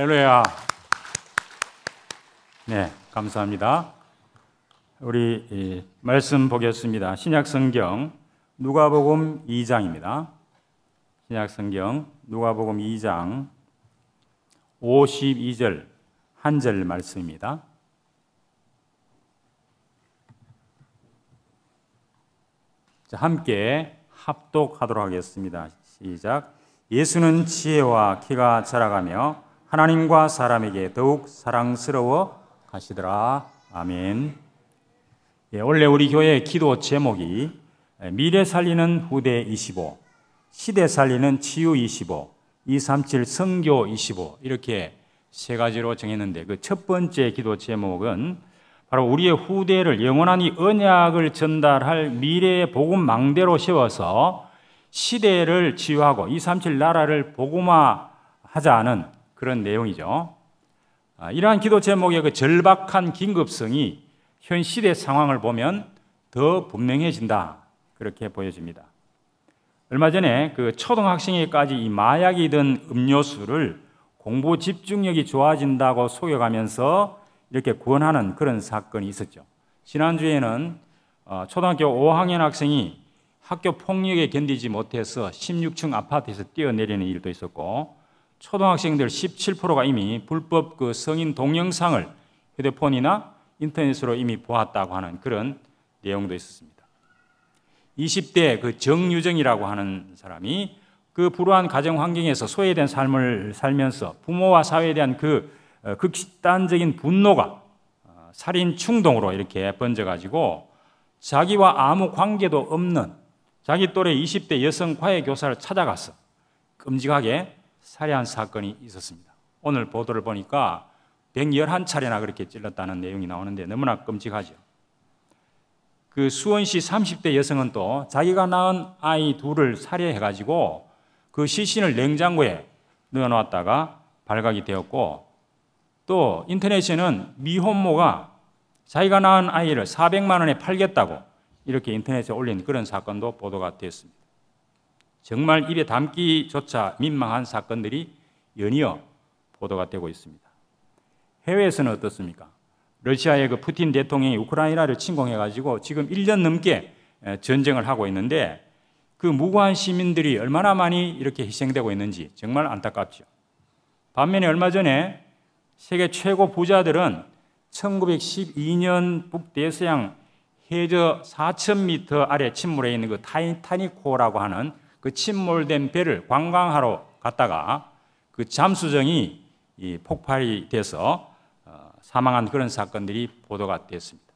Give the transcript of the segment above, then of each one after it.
할렐루야. 네, 감사합니다. 우리 말씀 보겠습니다. 신약 성경 누가복음 2장입니다. 신약 성경 누가복음 2장 52절 한절 말씀입니다. 함께 합독하도록 하겠습니다. 시작. 예수는 지혜와 키가 자라가며 하나님과 사람에게 더욱 사랑스러워 하시더라 아멘. 예, 원래 우리 교회 기도 제목이 예, 미래 살리는 후대 25, 시대 살리는 치유 25, 237 성교 25 이렇게 세 가지로 정했는데 그 첫 번째 기도 제목은 바로 우리의 후대를 영원한이 언약을 전달할 미래의 복음 망대로 세워서 시대를 치유하고 237 나라를 복음화하자는 그런 내용이죠. 아, 이러한 기도 제목의 그 절박한 긴급성이 현 시대 상황을 보면 더 분명해진다. 그렇게 보여집니다. 얼마 전에 그 초등학생에까지 이 마약이든 음료수를 공부 집중력이 좋아진다고 속여가면서 이렇게 구원하는 그런 사건이 있었죠. 지난주에는 어, 초등학교 5학년 학생이 학교 폭력에 견디지 못해서 16층 아파트에서 뛰어내리는 일도 있었고 초등학생들 17%가 이미 불법 그 성인 동영상을 휴대폰이나 인터넷으로 이미 보았다고 하는 그런 내용도 있었습니다. 20대 그 정유정이라고 하는 사람이 그 불우한 가정 환경에서 소외된 삶을 살면서 부모와 사회에 대한 그 어, 극단적인 분노가 어, 살인 충동으로 이렇게 번져가지고 자기와 아무 관계도 없는 자기 또래 20대 여성 과외 교사를 찾아가서 끔찍하게 살해한 사건이 있었습니다. 오늘 보도를 보니까 111차례나 그렇게 찔렀다는 내용이 나오는데 너무나 끔찍하죠. 그 수원시 30대 여성은 또 자기가 낳은 아이 둘을 살해해가지고 그 시신을 냉장고에 넣어놨다가 발각이 되었고 또 인터넷에는 미혼모가 자기가 낳은 아이를 400만 원에 팔겠다고 이렇게 인터넷에 올린 그런 사건도 보도가 되었습니다. 정말 입에 담기조차 민망한 사건들이 연이어 보도가 되고 있습니다. 해외에서는 어떻습니까? 러시아의 그 푸틴 대통령이 우크라이나를 침공해 가지고 지금 1년 넘게 전쟁을 하고 있는데 그 무고한 시민들이 얼마나 많이 이렇게 희생되고 있는지 정말 안타깝죠. 반면에 얼마 전에 세계 최고 부자들은 1912년 북대서양 해저 4,000m 아래 침몰해 있는 그 타이타닉호라고 하는 그 침몰된 배를 관광하러 갔다가 그 잠수정이 폭발이 돼서 어, 사망한 그런 사건들이 보도가 됐습니다.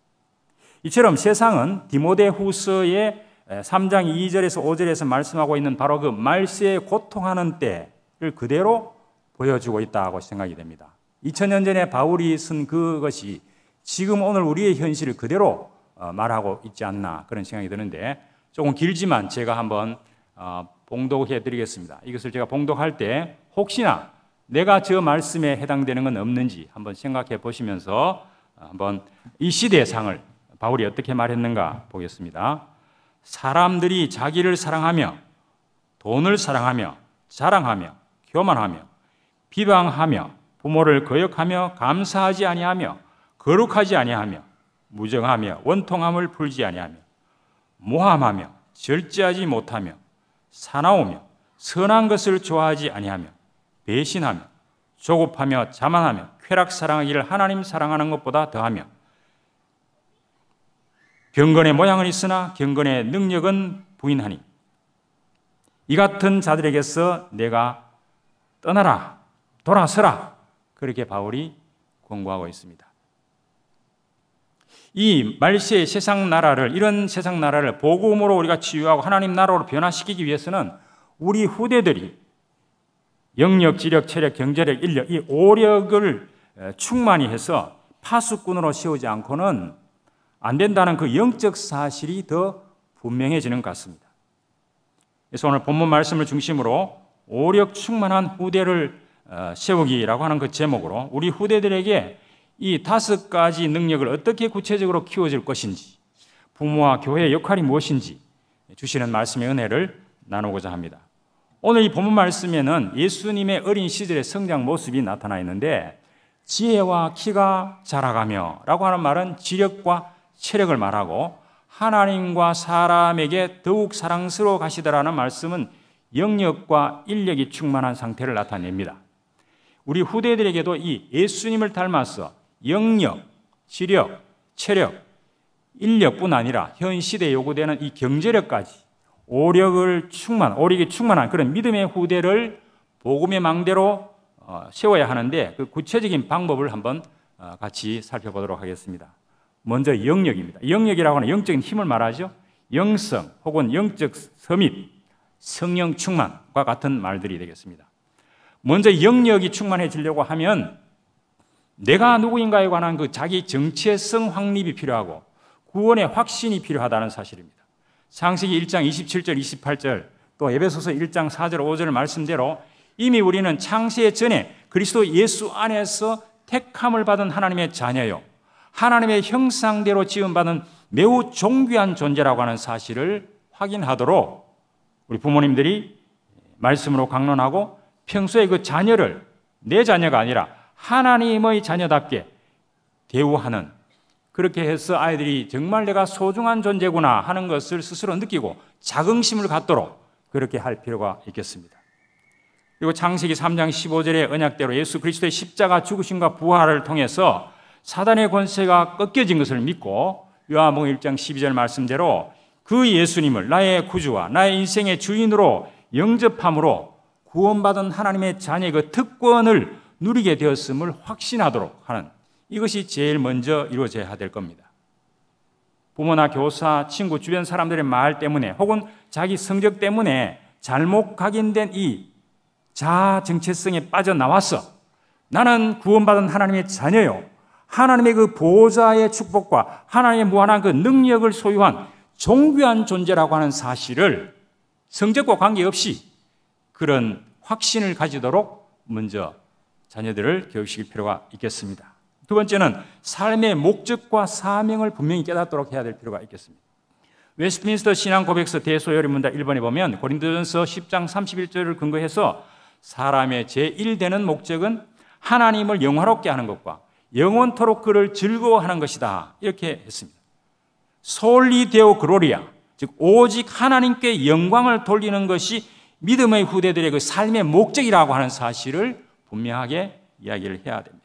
이처럼 세상은 디모데 후서의 3장 2절에서 5절에서 말씀하고 있는 바로 그 말세에 고통하는 때를 그대로 보여주고 있다고 생각이 됩니다. 2000년 전에 바울이 쓴 그것이 지금 오늘 우리의 현실을 그대로 어, 말하고 있지 않나 그런 생각이 드는데 조금 길지만 제가 한번 어, 봉독해 드리겠습니다. 이것을 제가 봉독할 때 혹시나 내가 저 말씀에 해당되는 건 없는지 한번 생각해 보시면서 어, 한번 이 시대의 상을 바울이 어떻게 말했는가 보겠습니다. 사람들이 자기를 사랑하며 돈을 사랑하며 자랑하며 교만하며 비방하며 부모를 거역하며 감사하지 아니하며 거룩하지 아니하며 무정하며 원통함을 풀지 아니하며 모함하며 절제하지 못하며 사나우며 선한 것을 좋아하지 아니하며 배신하며 조급하며 자만하며 쾌락 사랑하기를 하나님 사랑하는 것보다 더하며 경건의 모양은 있으나 경건의 능력은 부인하니 이 같은 자들에게서 내가 떠나라 돌아서라 그렇게 바울이 권고하고 있습니다. 이 말세의 세상 나라를 이런 세상 나라를 복음으로 우리가 치유하고 하나님 나라로 변화시키기 위해서는 우리 후대들이 영력, 지력, 체력, 경제력, 인력 이 오력을 충만히 해서 파수꾼으로 세우지 않고는 안 된다는 그 영적 사실이 더 분명해지는 것 같습니다. 그래서 오늘 본문 말씀을 중심으로 오력 충만한 후대를 어, 세우기라고 하는 그 제목으로 우리 후대들에게 이 다섯 가지 능력을 어떻게 구체적으로 키워질 것인지, 부모와 교회의 역할이 무엇인지 주시는 말씀의 은혜를 나누고자 합니다. 오늘 이 본문 말씀에는 예수님의 어린 시절의 성장 모습이 나타나 있는데 지혜와 키가 자라가며라고 하는 말은 지력과 체력을 말하고 하나님과 사람에게 더욱 사랑스러워 가시더라는 말씀은 영력과 인력이 충만한 상태를 나타냅니다. 우리 후대들에게도 이 예수님을 닮아서 영력, 지력, 체력, 인력뿐 아니라 현 시대에 요구되는 이 경제력까지 오력을 충만, 오력이 충만한 그런 믿음의 후대를 복음의 망대로 어, 세워야 하는데 그 구체적인 방법을 한번 어, 같이 살펴보도록 하겠습니다. 먼저 영역입니다. 영역이라고 하는 영적인 힘을 말하죠. 영성 혹은 영적 서밋, 성령 충만과 같은 말들이 되겠습니다. 먼저 영역이 충만해지려고 하면 내가 누구인가에 관한 그 자기 정체성 확립이 필요하고 구원의 확신이 필요하다는 사실입니다. 상세기 1장 27절 28절 또 에베소서 1장 4절 5절 말씀대로 이미 우리는 창세 전에 그리스도 예수 안에서 택함을 받은 하나님의 자녀요 하나님의 형상대로 지음받은 매우 존귀한 존재라고 하는 사실을 확인하도록 우리 부모님들이 말씀으로 강론하고 평소에 그 자녀를 내 자녀가 아니라 하나님의 자녀답게 대우하는 그렇게 해서 아이들이 정말 내가 소중한 존재구나 하는 것을 스스로 느끼고 자긍심을 갖도록 그렇게 할 필요가 있겠습니다. 그리고 창세기 3장 15절의 언약대로 예수 그리스도의 십자가 죽으심과 부활을 통해서 사단의 권세가 꺾여진 것을 믿고 요한복음 1장 12절 말씀대로 그 예수님을 나의 구주와 나의 인생의 주인으로 영접함으로 구원받은 하나님의 자녀의 그 특권을 누리게 되었음을 확신하도록 하는 이것이 제일 먼저 이루어져야 될 겁니다. 부모나 교사, 친구, 주변 사람들의 말 때문에 혹은 자기 성적 때문에 잘못 각인된 이 자아 정체성에 빠져나왔어. 나는 구원받은 하나님의 자녀요. 하나님의 그 보호자의 축복과 하나님의 무한한 그 능력을 소유한 종교한 존재라고 하는 사실을 성적과 관계없이 그런 확신을 가지도록 먼저 자녀들을 교육시킬 필요가 있겠습니다. 두 번째는 삶의 목적과 사명을 분명히 깨닫도록 해야 될 필요가 있겠습니다. 웨스트민스터 신앙 고백서 대소열의 문답 1번에 보면 고린도전서 10장 31절을 근거해서 사람의 제1되는 목적은 하나님을 영화롭게 하는 것과 영원토록 그를 즐거워하는 것이다. 이렇게 했습니다. 솔리 데오 그로리아, 즉 오직 하나님께 영광을 돌리는 것이 믿음의 후대들의 그 삶의 목적이라고 하는 사실을 분명하게 이야기를 해야 됩니다.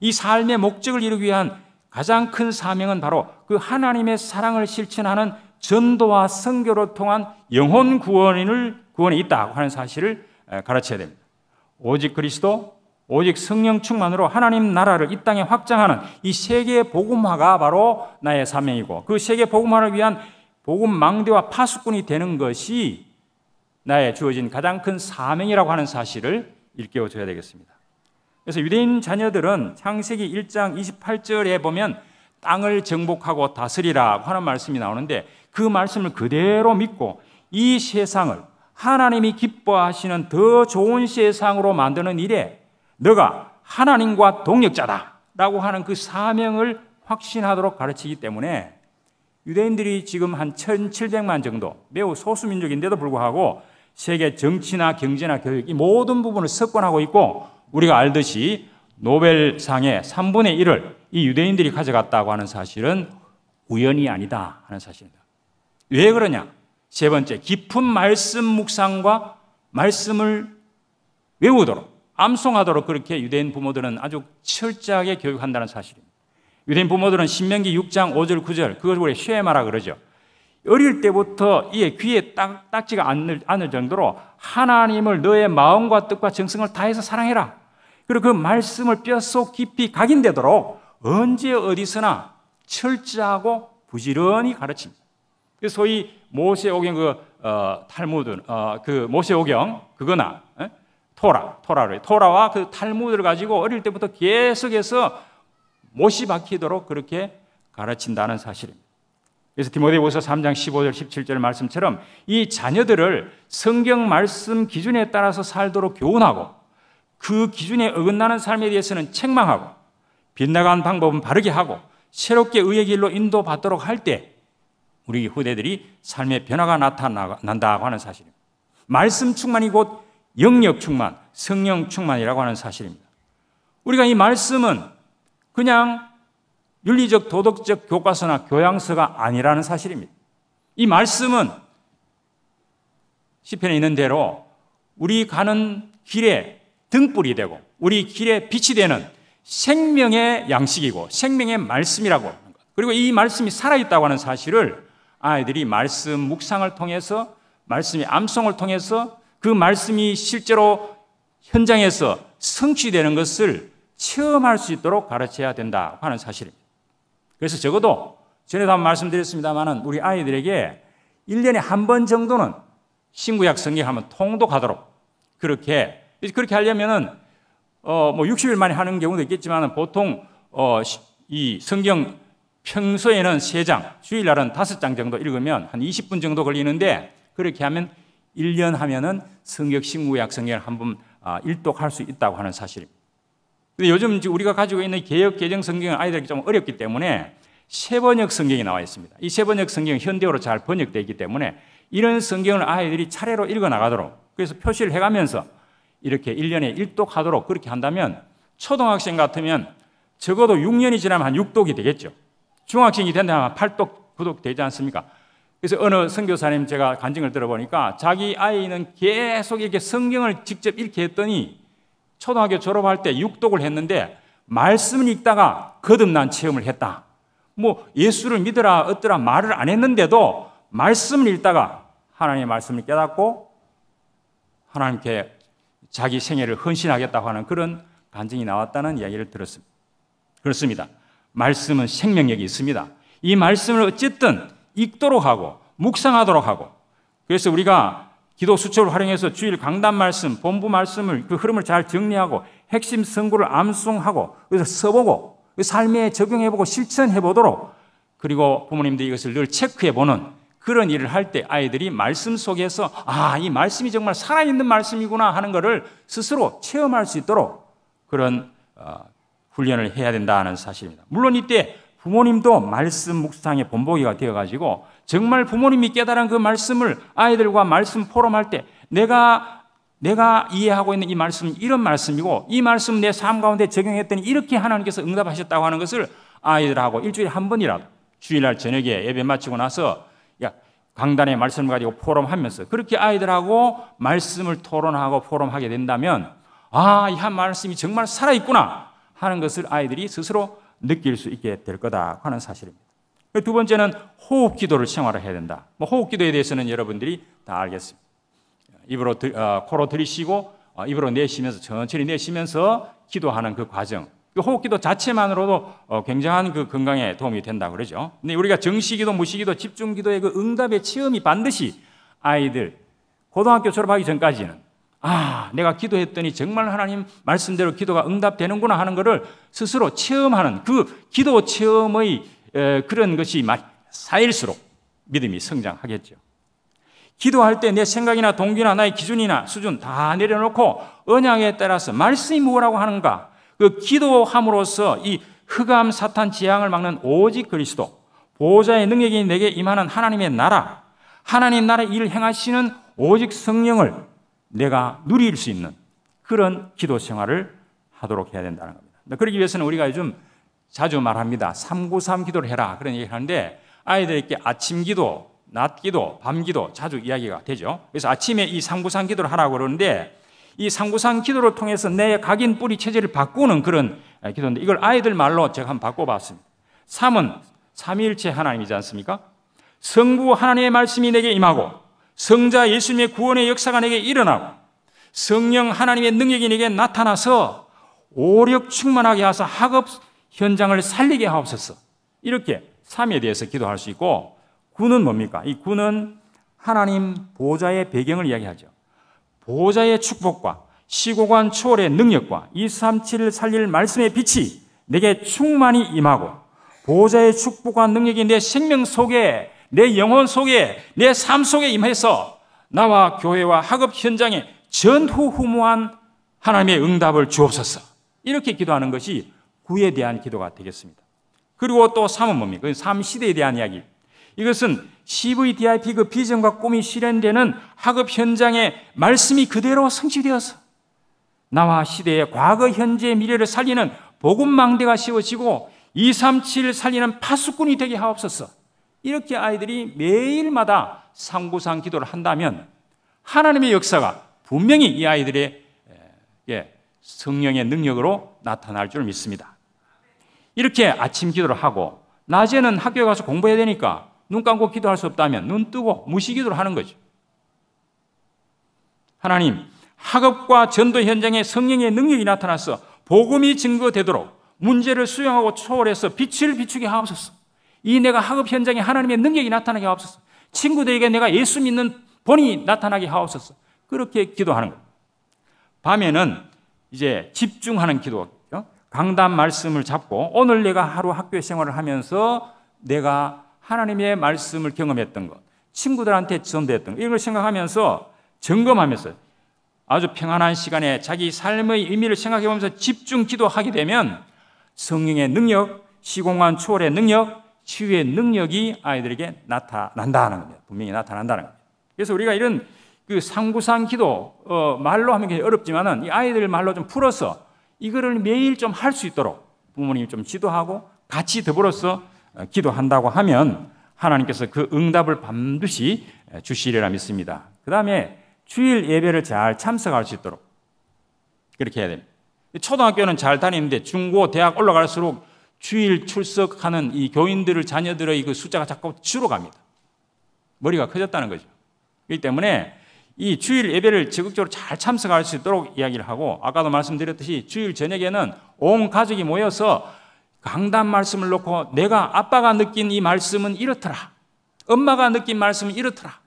이 삶의 목적을 이루기 위한 가장 큰 사명은 바로 그 하나님의 사랑을 실천하는 전도와 선교로 통한 영혼 구원을 구원이 있다고 하는 사실을 가르쳐야 됩니다. 오직 그리스도, 오직 성령 충만으로 하나님 나라를 이 땅에 확장하는 이 세계 복음화가 바로 나의 사명이고 그 세계 복음화를 위한 복음 망대와 파수꾼이 되는 것이 나의 주어진 가장 큰 사명이라고 하는 사실을 일깨워줘야 되겠습니다. 그래서 유대인 자녀들은 창세기 1장 28절에 보면 땅을 정복하고 다스리라 하는 말씀이 나오는데 그 말씀을 그대로 믿고 이 세상을 하나님이 기뻐하시는 더 좋은 세상으로 만드는 일에 너가 하나님과 동력자다 라고 하는 그 사명을 확신하도록 가르치기 때문에 유대인들이 지금 한 1700만 정도 매우 소수민족인데도 불구하고 세계 정치나 경제나 교육 이 모든 부분을 석권하고 있고 우리가 알듯이 노벨상의 3분의 1을 이 유대인들이 가져갔다고 하는 사실은 우연이 아니다 하는 사실입니다. 왜 그러냐? 세 번째, 깊은 말씀 묵상과 말씀을 외우도록, 암송하도록 그렇게 유대인 부모들은 아주 철저하게 교육한다는 사실입니다. 유대인 부모들은 신명기 6장 5절 9절 그걸 우리 쉐마라 그러죠. 어릴 때부터 이에 귀에 딱, 딱지가 않을, 않을 정도로 하나님을 너의 마음과 뜻과 정성을 다해서 사랑해라. 그리고 그 말씀을 뼛속 깊이 각인되도록 언제 어디서나 철저하고 부지런히 가르칩니다. 그 소위 모세오경 그 어, 탈무드, 어, 그 모세오경 그거나 에? 토라, 토라를 토라와 그 탈무드를 가지고 어릴 때부터 계속해서 모시 박히도록 그렇게 가르친다는 사실입니다. 그래서 디모데후서 3장 15절 17절 말씀처럼 이 자녀들을 성경 말씀 기준에 따라서 살도록 교훈하고 그 기준에 어긋나는 삶에 대해서는 책망하고 빗나간 방법은 바르게 하고 새롭게 의의 길로 인도받도록 할 때 우리 후대들이 삶의 변화가 나타난다고 하는 사실입니다. 말씀 충만이 곧 영역 충만, 성령 충만이라고 하는 사실입니다. 우리가 이 말씀은 그냥 윤리적 도덕적 교과서나 교양서가 아니라는 사실입니다. 이 말씀은 시편에 있는 대로 우리 가는 길에 등불이 되고 우리 길에 빛이 되는 생명의 양식이고 생명의 말씀이라고 하는 것. 그리고 이 말씀이 살아있다고 하는 사실을 아이들이 말씀 묵상을 통해서 말씀의 암송을 통해서 그 말씀이 실제로 현장에서 성취되는 것을 체험할 수 있도록 가르쳐야 된다 하는 사실입니다. 그래서 적어도 전에도 한 번 말씀드렸습니다만은 우리 아이들에게 1년에 한 번 정도는 신구약 성경하면 통독하도록 그렇게 그렇게 하려면은 어 뭐 60일 만에 하는 경우도 있겠지만 보통 어 이 성경 평소에는 3장, 주일날은 5장 정도 읽으면 한 20분 정도 걸리는데 그렇게 하면 1년 하면은 성격 신구약 성경을 한번 아, 일독할 수 있다고 하는 사실입니다. 근데 요즘 우리가 가지고 있는 개혁 개정 성경은 아이들에게 좀 어렵기 때문에 세번역 성경이 나와 있습니다. 이 세번역 성경은 현대어로 잘 번역되어 있기 때문에 이런 성경을 아이들이 차례로 읽어 나가도록 그래서 표시를 해가면서 이렇게 1년에 1독 하도록 그렇게 한다면 초등학생 같으면 적어도 6년이 지나면 한 6독이 되겠죠. 중학생이 된다면 8독, 9독 되지 않습니까? 그래서 어느 선교사님 제가 간증을 들어보니까 자기 아이는 계속 이렇게 성경을 직접 읽게 했더니 초등학교 졸업할 때 육독을 했는데 말씀을 읽다가 거듭난 체험을 했다. 뭐 예수를 믿으라 얻더라 말을 안 했는데도 말씀을 읽다가 하나님의 말씀을 깨닫고 하나님께 자기 생애를 헌신하겠다고 하는 그런 간증이 나왔다는 이야기를 들었습니다. 그렇습니다. 말씀은 생명력이 있습니다. 이 말씀을 어쨌든 읽도록 하고 묵상하도록 하고 그래서 우리가 기도 수첩을 활용해서 주일 강단 말씀, 본부 말씀을 그 흐름을 잘 정리하고 핵심 선구를 암송하고 그래서 써보고 그 삶에 적용해보고 실천해보도록 그리고 부모님들이 이것을 늘 체크해보는 그런 일을 할 때 아이들이 말씀 속에서 아, 이 말씀이 정말 살아있는 말씀이구나 하는 것을 스스로 체험할 수 있도록 그런 어, 훈련을 해야 된다는 사실입니다. 물론 이때 부모님도 말씀 묵상의 본보기가 되어가지고 정말 부모님이 깨달은 그 말씀을 아이들과 말씀 포럼할 때 내가 내가 이해하고 있는 이 말씀 은 이런 말씀이고 이 말씀 내 삶 가운데 적용했더니 이렇게 하나님께서 응답하셨다고 하는 것을 아이들하고 일주일에 한 번이라도 주일날 저녁에 예배 마치고 나서 야 강단의 말씀을 가지고 포럼하면서 그렇게 아이들하고 말씀을 토론하고 포럼하게 된다면 아, 이 한 말씀이 정말 살아있구나 하는 것을 아이들이 스스로 느낄 수 있게 될 거다 하는 사실입니다. 그 두 번째는 호흡 기도를 생활을 해야 된다. 뭐 호흡 기도에 대해서는 여러분들이 다 알겠습니다. 입으로 들, 어, 코로 들이쉬고 어, 입으로 내쉬면서 천천히 내쉬면서 기도하는 그 과정. 그 호흡 기도 자체만으로도 어, 굉장한 그 건강에 도움이 된다 그러죠. 근데 우리가 정시 기도, 무시 기도, 집중 기도의 그 응답의 체험이 반드시 아이들 고등학교 졸업하기 전까지는 아, 내가 기도했더니 정말 하나님 말씀대로 기도가 응답되는구나 하는 것을 스스로 체험하는 그 기도 체험의 그런 것이 사일수록 믿음이 성장하겠죠. 기도할 때 내 생각이나 동기나 나의 기준이나 수준 다 내려놓고 언양에 따라서 말씀이 뭐라고 하는가 그 기도함으로써 이 흑암 사탄 지향을 막는 오직 그리스도 보호자의 능력이 내게 임하는 하나님의 나라 하나님 나라의 일을 행하시는 오직 성령을 내가 누릴 수 있는 그런 기도 생활을 하도록 해야 된다는 겁니다. 그러기 위해서는 우리가 요즘 자주 말합니다. 393 기도를 해라. 그런 얘기를 하는데 아이들에게 아침 기도, 낮 기도, 밤 기도 자주 이야기가 되죠. 그래서 아침에 이 393 기도를 하라고 그러는데 이 393 기도를 통해서 내 각인 뿌리 체질을 바꾸는 그런 기도인데 이걸 아이들 말로 제가 한번 바꿔봤습니다. 3은 삼일체 하나님이지 않습니까? 성부 하나님의 말씀이 내게 임하고 성자 예수님의 구원의 역사가 내게 일어나고 성령 하나님의 능력이 내게 나타나서 오력 충만하게 하사 학업 현장을 살리게 하옵소서. 이렇게 삶에 대해서 기도할 수 있고 구는 뭡니까? 이 구는 하나님 보좌의 배경을 이야기하죠. 보좌의 축복과 시고관 초월의 능력과 237을 살릴 말씀의 빛이 내게 충만히 임하고 보좌의 축복과 능력이 내 생명 속에 내 영혼 속에 내 삶 속에 임해서 나와 교회와 학업 현장에 전후후무한 하나님의 응답을 주옵소서. 이렇게 기도하는 것이 구에 대한 기도가 되겠습니다. 그리고 또 3은 뭡니까? 3 시대에 대한 이야기. 이것은 CVDIP 그 비전과 꿈이 실현되는 학업 현장의 말씀이 그대로 성취되어서 나와 시대의 과거, 현재, 미래를 살리는 복음망대가 씌워지고 237 살리는 파수꾼이 되게 하옵소서. 이렇게 아이들이 매일마다 상구상 기도를 한다면 하나님의 역사가 분명히 이 아이들의 예, 성령의 능력으로 나타날 줄 믿습니다. 이렇게 아침 기도를 하고 낮에는 학교에 가서 공부해야 되니까 눈 감고 기도할 수 없다면 눈 뜨고 무시 기도를 하는 거죠. 하나님, 학업과 전도 현장에 성령의 능력이 나타나서 복음이 증거되도록 문제를 수용하고 초월해서 빛을 비추게 하옵소서. 이 내가 학업 현장에 하나님의 능력이 나타나게 하옵소서. 친구들에게 내가 예수 믿는 본이 나타나게 하옵소서. 그렇게 기도하는 것. 밤에는 이제 집중하는 기도, 강단 말씀을 잡고 오늘 내가 하루 학교 생활을 하면서 내가 하나님의 말씀을 경험했던 것, 친구들한테 전도했던 것, 이걸 런 생각하면서 점검하면서 아주 평안한 시간에 자기 삶의 의미를 생각해 보면서 집중 기도하게 되면 성령의 능력, 시공간 초월의 능력, 치유의 능력이 아이들에게 나타난다는 겁니다. 분명히 나타난다는 겁니다. 그래서 우리가 이런 그 상구상 기도, 어, 말로 하면 어렵지만은 이 아이들 말로 좀 풀어서 이거를 매일 좀 할 수 있도록 부모님이 좀 지도하고 같이 더불어서 기도한다고 하면 하나님께서 그 응답을 반드시 주시리라 믿습니다. 그 다음에 주일 예배를 잘 참석할 수 있도록 그렇게 해야 됩니다. 초등학교는 잘 다니는데 중고, 대학 올라갈수록 주일 출석하는 이 교인들을 자녀들의 그 숫자가 자꾸 줄어갑니다. 머리가 커졌다는 거죠. 그렇기 때문에 이 주일 예배를 적극적으로 잘 참석할 수 있도록 이야기를 하고 아까도 말씀드렸듯이 주일 저녁에는 온 가족이 모여서 강단 말씀을 놓고 내가 아빠가 느낀 이 말씀은 이렇더라. 엄마가 느낀 말씀은 이렇더라.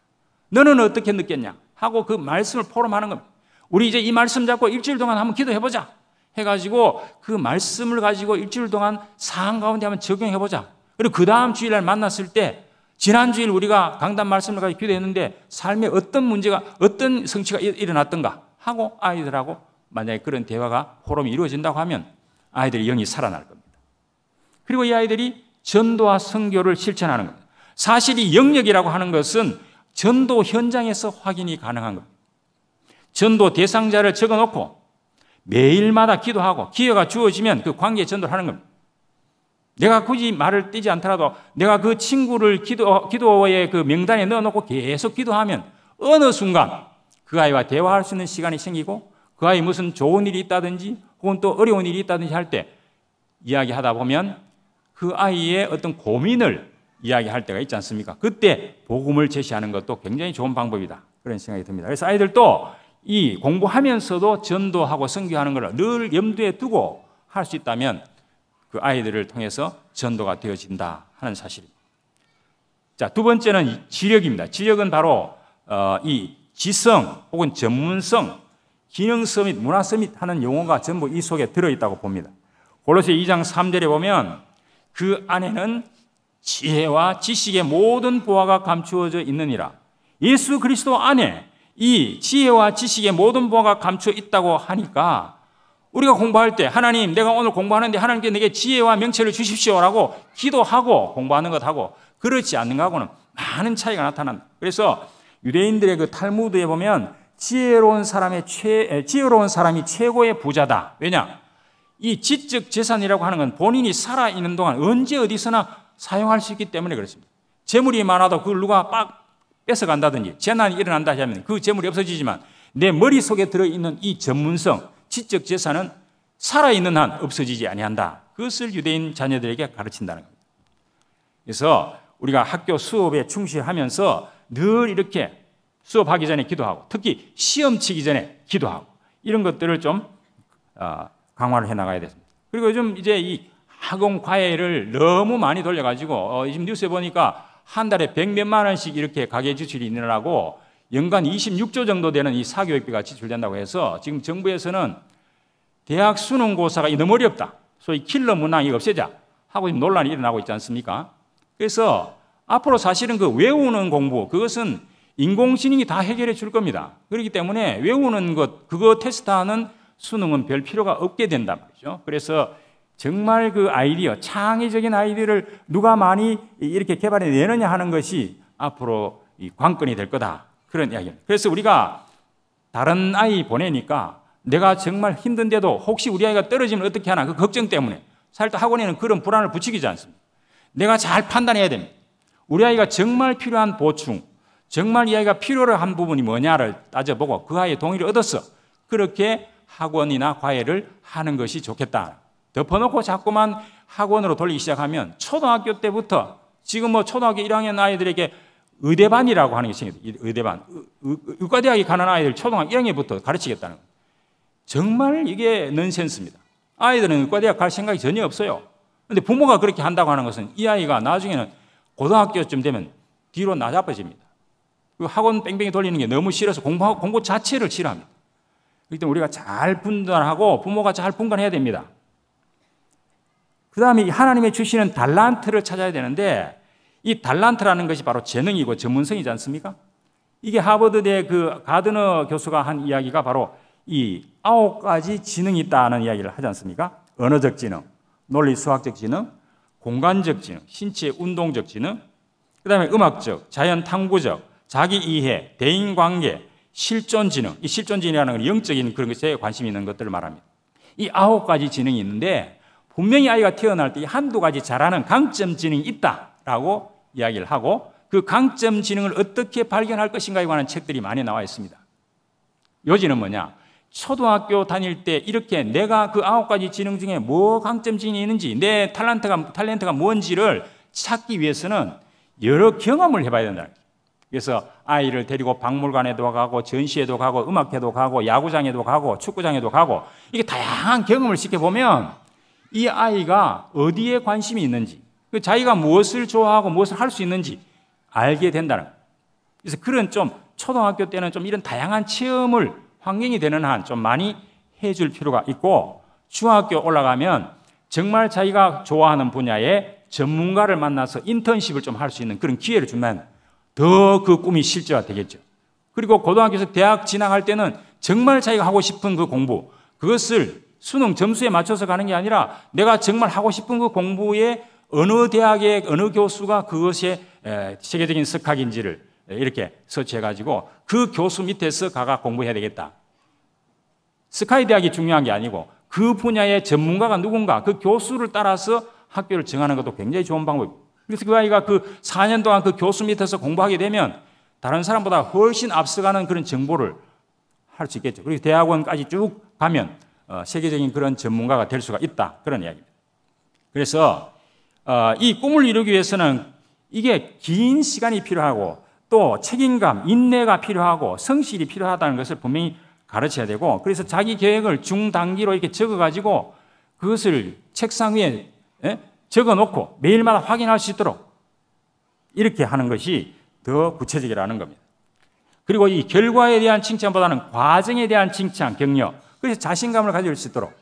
너는 어떻게 느꼈냐? 하고 그 말씀을 포럼하는 겁니다. 우리 이제 이 말씀 잡고 일주일 동안 한번 기도해보자. 해가지고 그 말씀을 가지고 일주일 동안 상황 가운데 한번 적용해보자. 그리고 그 다음 주일날 만났을 때 지난주에 우리가 강단 말씀을 가지고 기도했는데 삶에 어떤 문제가, 어떤 성취가 일어났던가 하고 아이들하고 만약에 그런 대화가 포럼이 이루어진다고 하면 아이들이 영이 살아날 겁니다. 그리고 이 아이들이 전도와 성교를 실천하는 겁니다. 사실이 영역이라고 하는 것은 전도 현장에서 확인이 가능한 겁니다. 전도 대상자를 적어놓고 매일마다 기도하고 기회가 주어지면 그 관계 전도를 하는 겁니다. 내가 굳이 말을 떼지 않더라도 내가 그 친구를 기도, 기도의 그 명단에 넣어놓고 계속 기도하면 어느 순간 그 아이와 대화할 수 있는 시간이 생기고 그 아이 무슨 좋은 일이 있다든지 혹은 또 어려운 일이 있다든지 할 때 이야기하다 보면 그 아이의 어떤 고민을 이야기할 때가 있지 않습니까? 그때 복음을 제시하는 것도 굉장히 좋은 방법이다. 그런 생각이 듭니다. 그래서 아이들도 이 공부하면서도 전도하고 성교하는 것을 늘 염두에 두고 할 수 있다면 그 아이들을 통해서 전도가 되어진다 하는 사실입니다. 자, 두 번째는 지력입니다. 지력은 바로 어, 이 지성 혹은 전문성, 기능성 및 문화성 및 하는 용어가 전부 이 속에 들어있다고 봅니다. 골로새 2장 3절에 보면 그 안에는 지혜와 지식의 모든 보화가 감추어져 있느니라. 예수 그리스도 안에 이 지혜와 지식의 모든 보화가 감추어 있다고 하니까 우리가 공부할 때 하나님 내가 오늘 공부하는데 하나님께 내게 지혜와 명체를 주십시오라고 기도하고 공부하는 것하고 그렇지 않는 것하고는 많은 차이가 나타난다. 그래서 유대인들의 그 탈무드에 보면 지혜로운 사람의 최 지혜로운 사람이 최고의 부자다. 왜냐? 이 지적 재산이라고 하는 건 본인이 살아 있는 동안 언제 어디서나 사용할 수 있기 때문에 그렇습니다. 재물이 많아도 그걸 누가 빡 뺏어 간다든지 재난이 일어난다 하면 그 재물이 없어지지만 내 머릿속에 들어 있는 이 전문성 지적 재산은 살아있는 한 없어지지 아니한다. 그것을 유대인 자녀들에게 가르친다는 겁니다. 그래서 우리가 학교 수업에 충실하면서 늘 이렇게 수업하기 전에 기도하고 특히 시험 치기 전에 기도하고 이런 것들을 좀 어, 강화를 해 나가야 됩니다. 그리고 요즘 이제 이 학원 과외를 너무 많이 돌려가지고 지금 어, 뉴스에 보니까 한 달에 백 몇만 원씩 이렇게 가계 지출이 늘어나고 연간 26조 정도 되는 이 사교육비가 지출된다고 해서 지금 정부에서는 대학 수능고사가 너무 어렵다. 소위 킬러 문항이 없애자 하고 지금 논란이 일어나고 있지 않습니까? 그래서 앞으로 사실은 그 외우는 공부 그것은 인공지능이 다 해결해 줄 겁니다. 그렇기 때문에 외우는 것 그거 테스트하는 수능은 별 필요가 없게 된단 말이죠. 그래서 정말 그 아이디어 창의적인 아이디어를 누가 많이 이렇게 개발해 내느냐 하는 것이 앞으로 관건이 될 거다 그런 이야기예요. 그래서 우리가 다른 아이 보내니까 내가 정말 힘든데도 혹시 우리 아이가 떨어지면 어떻게 하나 그 걱정 때문에 살때 학원에는 그런 불안을 부추기지 않습니다. 내가 잘 판단해야 됩니다. 우리 아이가 정말 필요한 보충, 정말 이 아이가 필요로 한 부분이 뭐냐를 따져보고 그 아이의 동의를 얻었어. 그렇게 학원이나 과외를 하는 것이 좋겠다. 덮어놓고 자꾸만 학원으로 돌리기 시작하면 초등학교 때부터 지금 뭐 초등학교 1학년 아이들에게 의대반이라고 하는 게 생겼어요. 의대반. 의, 과대학이 가는 아이들 초등학교 1학년부터 가르치겠다는 거 정말 이게 넌센스입니다. 아이들은 의과대학 갈 생각이 전혀 없어요. 근데 부모가 그렇게 한다고 하는 것은 이 아이가 나중에는 고등학교쯤 되면 뒤로 나자빠집니다. 그 학원 뺑뺑이 돌리는 게 너무 싫어서 공부, 공부 자체를 싫어합니다. 그렇기 때문에 우리가 잘 분단하고 부모가 잘 분간해야 됩니다. 그 다음에 하나님의 주시는 달란트를 찾아야 되는데 이 달란트라는 것이 바로 재능이고 전문성이지 않습니까? 이게 하버드대 그 가드너 교수가 한 이야기가 바로 이 아홉 가지 지능이 있다는 이야기를 하지 않습니까? 언어적 지능, 논리 수학적 지능, 공간적 지능, 신체 운동적 지능, 그 다음에 음악적, 자연 탐구적, 자기 이해, 대인 관계, 실존 지능. 이 실존 지능이라는 건 영적인 그런 것에 관심 있는 것들을 말합니다. 이 아홉 가지 지능이 있는데 분명히 아이가 태어날 때 한두 가지 잘하는 강점 지능이 있다라고 이야기를 하고 그 강점 지능을 어떻게 발견할 것인가에 관한 책들이 많이 나와 있습니다. 요지는 뭐냐? 초등학교 다닐 때 이렇게 내가 그 아홉 가지 지능 중에 뭐 강점 지능이 있는지 내 탤런트가 탤런트가 뭔지를 찾기 위해서는 여러 경험을 해봐야 된다. 그래서 아이를 데리고 박물관에도 가고 전시회도 가고 음악회도 가고 야구장에도 가고 축구장에도 가고 이게 다양한 경험을 시켜보면 이 아이가 어디에 관심이 있는지 그 자기가 무엇을 좋아하고 무엇을 할 수 있는지 알게 된다는 그래서 그런 좀 초등학교 때는 좀 이런 다양한 체험을 환경이 되는 한 좀 많이 해줄 필요가 있고 중학교 올라가면 정말 자기가 좋아하는 분야에 전문가를 만나서 인턴십을 좀 할 수 있는 그런 기회를 주면 더 그 꿈이 실제화 되겠죠. 그리고 고등학교에서 대학 진학할 때는 정말 자기가 하고 싶은 그 공부, 그것을 수능 점수에 맞춰서 가는 게 아니라 내가 정말 하고 싶은 그 공부에 어느 대학의 어느 교수가 그것의 세계적인 석학인지를 이렇게 설치해가지고그 교수 밑에서 가가 공부해야 되겠다. 스카이 대학이 중요한 게 아니고 그 분야의 전문가가 누군가 그 교수를 따라서 학교를 정하는 것도 굉장히 좋은 방법. 그래서 그 아이가 그 4년 동안 그 교수 밑에서 공부하게 되면 다른 사람보다 훨씬 앞서가는 그런 정보를 할 수 있겠죠. 그리고 대학원까지 쭉 가면 어, 세계적인 그런 전문가가 될 수가 있다. 그런 이야기입니다. 그래서 어, 이 꿈을 이루기 위해서는 이게 긴 시간이 필요하고 또 책임감, 인내가 필요하고 성실이 필요하다는 것을 분명히 가르쳐야 되고 그래서 자기 계획을 중단기로 이렇게 적어가지고 그것을 책상 위에 예? 적어놓고 매일마다 확인할 수 있도록 이렇게 하는 것이 더 구체적이라는 겁니다. 그리고 이 결과에 대한 칭찬보다는 과정에 대한 칭찬, 격려. 그래서 자신감을 가질 수 있도록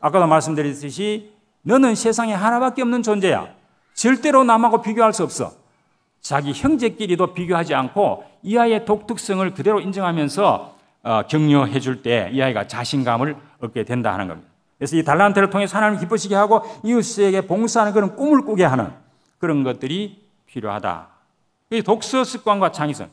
아까도 말씀드렸듯이 너는 세상에 하나밖에 없는 존재야. 절대로 남하고 비교할 수 없어. 자기 형제끼리도 비교하지 않고 이 아이의 독특성을 그대로 인정하면서 어, 격려해 줄 때 이 아이가 자신감을 얻게 된다 하는 겁니다. 그래서 이 달란트를 통해서 하나님을 기쁘시게 하고 이웃에게 봉사하는 그런 꿈을 꾸게 하는 그런 것들이 필요하다. 이 독서 습관과 창의성.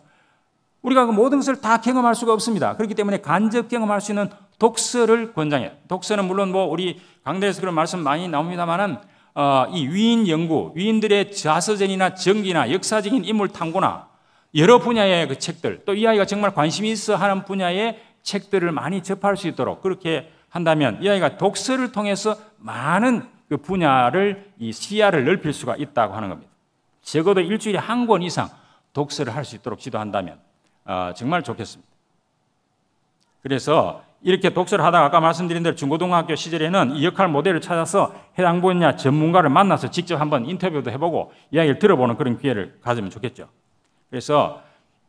우리가 그 모든 것을 다 경험할 수가 없습니다. 그렇기 때문에 간접 경험할 수 있는 독서를 권장해 독서는 물론 뭐 우리 강대에서 그런 말씀 많이 나옵니다만은 어, 이 위인 연구, 위인들의 자서전이나 전기나 역사적인 인물 탐구나 여러 분야의 그 책들, 또 이 아이가 정말 관심이 있어 하는 분야의 책들을 많이 접할 수 있도록 그렇게 한다면 이 아이가 독서를 통해서 많은 그 분야를 이 시야를 넓힐 수가 있다고 하는 겁니다. 적어도 일주일에 한 권 이상 독서를 할 수 있도록 지도한다면 어, 정말 좋겠습니다. 그래서 이렇게 독서를 하다가 아까 말씀드린 대로 중고등학교 시절에는 이 역할 모델을 찾아서 해당 분야 전문가를 만나서 직접 한번 인터뷰도 해보고 이야기를 들어보는 그런 기회를 가지면 좋겠죠. 그래서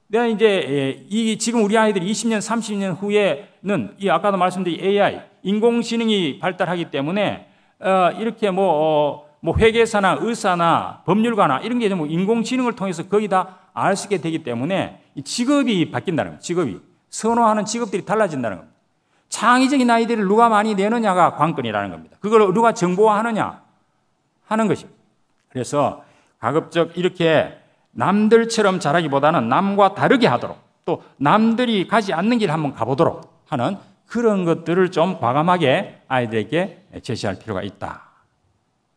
내가 이제 예, 이 지금 우리 아이들이 20년, 30년 후에는 이 아까도 말씀드린 AI, 인공지능이 발달하기 때문에 어, 이렇게 뭐, 어, 뭐 회계사나 의사나 법률가나 이런 게 이제 뭐 인공지능을 통해서 거의 다 알 수 있게 되기 때문에 직업이 바뀐다는 거예요. 직업이 선호하는 직업들이 달라진다는 겁니다. 창의적인 아이디를 누가 많이 내느냐가 관건이라는 겁니다. 그걸 누가 정보화하느냐 하는 것입니다. 그래서 가급적 이렇게 남들처럼 자라기보다는 남과 다르게 하도록 또 남들이 가지 않는 길을 한번 가보도록 하는 그런 것들을 좀 과감하게 아이들에게 제시할 필요가 있다.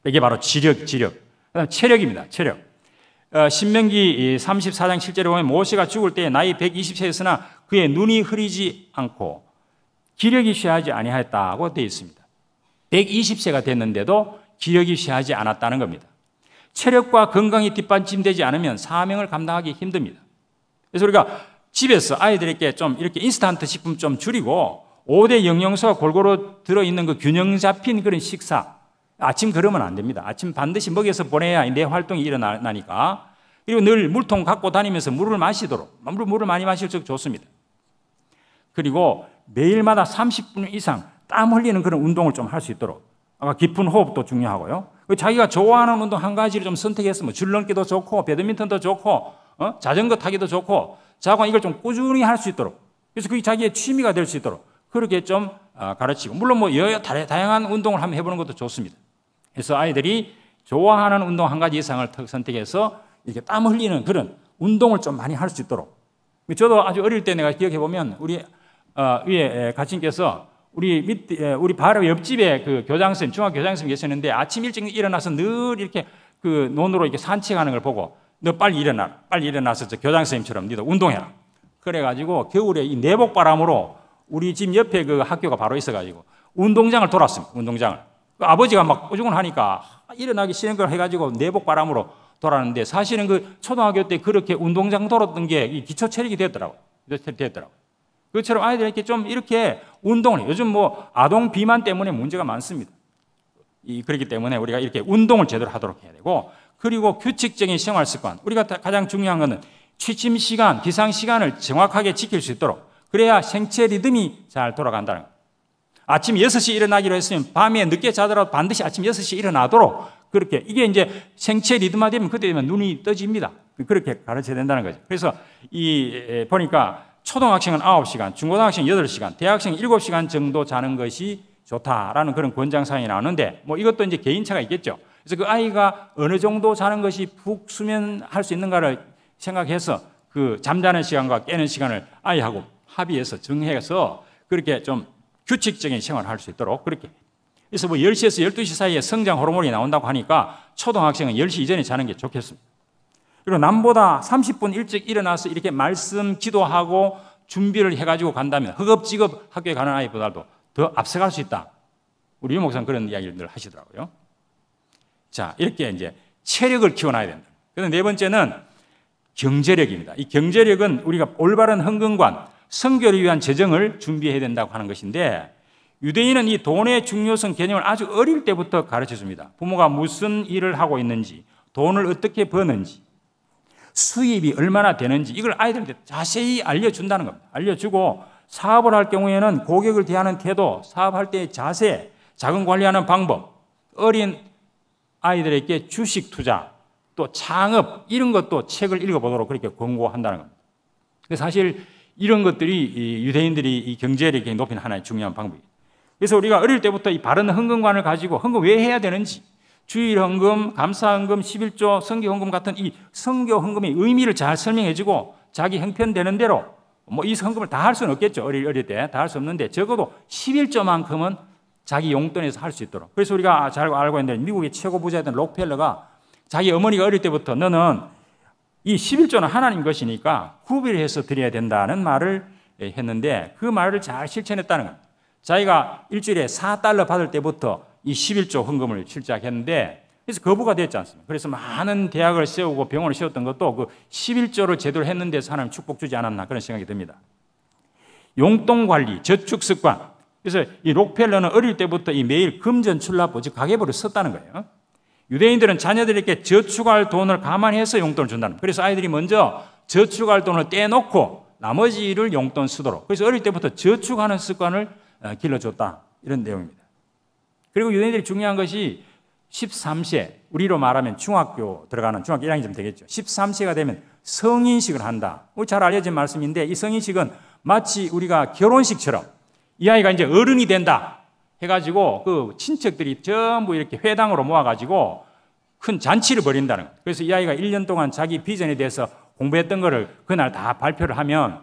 이게 바로 지력, 지력. 그다음 체력입니다. 체력. 어, 신명기 34장 실제로 보면 모세가 죽을 때 나이 120세였으나 그의 눈이 흐리지 않고 기력이 쉬하지 아니하였다고 되어 있습니다. 120세가 됐는데도 기력이 쉬하지 않았다는 겁니다. 체력과 건강이 뒷받침되지 않으면 사명을 감당하기 힘듭니다. 그래서 우리가 집에서 아이들에게 좀 이렇게 인스턴트 식품 좀 줄이고 5대 영양소가 골고루 들어있는 그 균형 잡힌 그런 식사. 아침 그러면 안 됩니다. 아침 반드시 먹여서 보내야 내 활동이 일어나니까. 그리고 늘 물통 갖고 다니면서 물을 마시도록. 물을 많이 마실수록 좋습니다. 그리고 매일마다 30분 이상 땀 흘리는 그런 운동을 좀 할 수 있도록 아까 깊은 호흡도 중요하고요. 그 자기가 좋아하는 운동 한 가지를 좀 선택했으면 줄넘기도 좋고 배드민턴도 좋고 어? 자전거 타기도 좋고 자관 이걸 좀 꾸준히 할 수 있도록 그래서 그게 자기의 취미가 될 수 있도록 그렇게 좀 아, 가르치고 물론 뭐여 다양한 운동을 한번 해보는 것도 좋습니다. 그래서 아이들이 좋아하는 운동 한 가지 이상을 선택해서 이렇게 땀 흘리는 그런 운동을 좀 많이 할 수 있도록 저도 아주 어릴 때 내가 기억해 보면 우리 어, 위에 예, 가신께서 우리 밑 예, 우리 바로 옆집에 그 교장 선생 님 중학 교장 교 선생 님 계시는데 아침 일찍 일어나서 늘 이렇게 그 논으로 이렇게 산책하는 걸 보고 너 빨리 일어나 빨리 일어나서 저 교장 선생님처럼 너도 운동해라 그래가지고 겨울에 이 내복 바람으로 우리 집 옆에 그 학교가 바로 있어가지고 운동장을 돌았습니다 운동장을 그 아버지가 막 꾸중을 하니까 일어나기 싫은 걸 해가지고 내복 바람으로 돌았는데 사실은 그 초등학교 때 그렇게 운동장 돌았던 게이 기초 체력이 되더라고 체력이 되었더라고 그처럼 아이들에게 좀 이렇게 운동을 요즘 뭐 아동 비만 때문에 문제가 많습니다. 이 그렇기 때문에 우리가 이렇게 운동을 제대로 하도록 해야 되고 그리고 규칙적인 생활 습관 우리가 가장 중요한 것은 취침 시간, 기상 시간을 정확하게 지킬 수 있도록 그래야 생체 리듬이 잘 돌아간다는 것. 아침 6시 일어나기로 했으면 밤에 늦게 자더라도 반드시 아침 6시 일어나도록 그렇게 이게 이제 생체 리듬화 되면 그때 되면 눈이 떠집니다. 그렇게 가르쳐야 된다는 거죠. 그래서 이 보니까 초등학생은 9시간, 중고등학생 8시간, 대학생 7시간 정도 자는 것이 좋다라는 그런 권장사항이 나오는데 뭐 이것도 이제 개인차가 있겠죠. 그래서 그 아이가 어느 정도 자는 것이 푹 수면할 수 있는가를 생각해서 그 잠자는 시간과 깨는 시간을 아이하고 합의해서 정해서 그렇게 좀 규칙적인 생활을 할 수 있도록 그렇게 그래서 뭐 10시에서 12시 사이에 성장 호르몬이 나온다고 하니까 초등학생은 10시 이전에 자는 게 좋겠습니다. 그리고 남보다 30분 일찍 일어나서 이렇게 말씀 기도하고 준비를 해가지고 간다면 허겁지겁 학교에 가는 아이보다도 더 앞서갈 수 있다. 우리 유 목사는 그런 이야기를 하시더라고요. 자, 이렇게 이제 체력을 키워놔야 된다. 그래서 네 번째는 경제력입니다. 이 경제력은 우리가 올바른 헌금관, 성교를 위한 재정을 준비해야 된다고 하는 것인데 유대인은 이 돈의 중요성 개념을 아주 어릴 때부터 가르쳐 줍니다. 부모가 무슨 일을 하고 있는지, 돈을 어떻게 버는지, 수입이 얼마나 되는지 이걸 아이들한테 자세히 알려준다는 겁니다. 알려주고 사업을 할 경우에는 고객을 대하는 태도, 사업할 때의 자세, 자금 관리하는 방법, 어린 아이들에게 주식 투자, 또 창업 이런 것도 책을 읽어보도록 그렇게 권고한다는 겁니다. 사실 이런 것들이 유대인들이 경제력이 높이 하나의 중요한 방법이에요. 그래서 우리가 어릴 때부터 이 바른 흥건관을 가지고 흥건 왜 해야 되는지 주일 헌금, 감사 헌금, 11조, 성교 헌금 같은 이 성교 헌금의 의미를 잘 설명해 주고 자기 형편되는 대로 뭐 이 헌금을 다 할 수는 없겠죠. 어릴 어릴 때 다 할 수 없는데 적어도 11조만큼은 자기 용돈에서 할 수 있도록. 그래서 우리가 잘 알고 있는데 미국의 최고 부자였던 록펠러가 자기 어머니가 어릴 때부터 너는 이 11조는 하나님 것이니까 구별해서 드려야 된다는 말을 했는데 그 말을 잘 실천했다는 거니다 자기가 일주일에 4달러 받을 때부터 이 11조 헌금을 출자했는데 그래서 거부가 됐지 않습니까? 그래서 많은 대학을 세우고 병원을 세웠던 것도 그 11조를 제대로 했는 데 사람 나 축복 주지 않았나 그런 생각이 듭니다. 용돈 관리, 저축 습관. 그래서 이 록펠러는 어릴 때부터 이 매일 금전 출납부, 즉 가계부를 썼다는 거예요. 유대인들은 자녀들에게 저축할 돈을 감안해서 용돈을 준다는. 그래서 아이들이 먼저 저축할 돈을 떼놓고 나머지를 용돈 쓰도록. 그래서 어릴 때부터 저축하는 습관을 어, 길러줬다. 이런 내용입니다. 그리고 유대인들이 중요한 것이 13세, 우리로 말하면 중학교 들어가는 중학교 1학년쯤 되겠죠. 13세가 되면 성인식을 한다. 뭐 잘 알려진 말씀인데 이 성인식은 마치 우리가 결혼식처럼 이 아이가 이제 어른이 된다 해가지고 그 친척들이 전부 이렇게 회당으로 모아가지고 큰 잔치를 벌인다는 거예요. 그래서 이 아이가 1년 동안 자기 비전에 대해서 공부했던 거를 그날 다 발표를 하면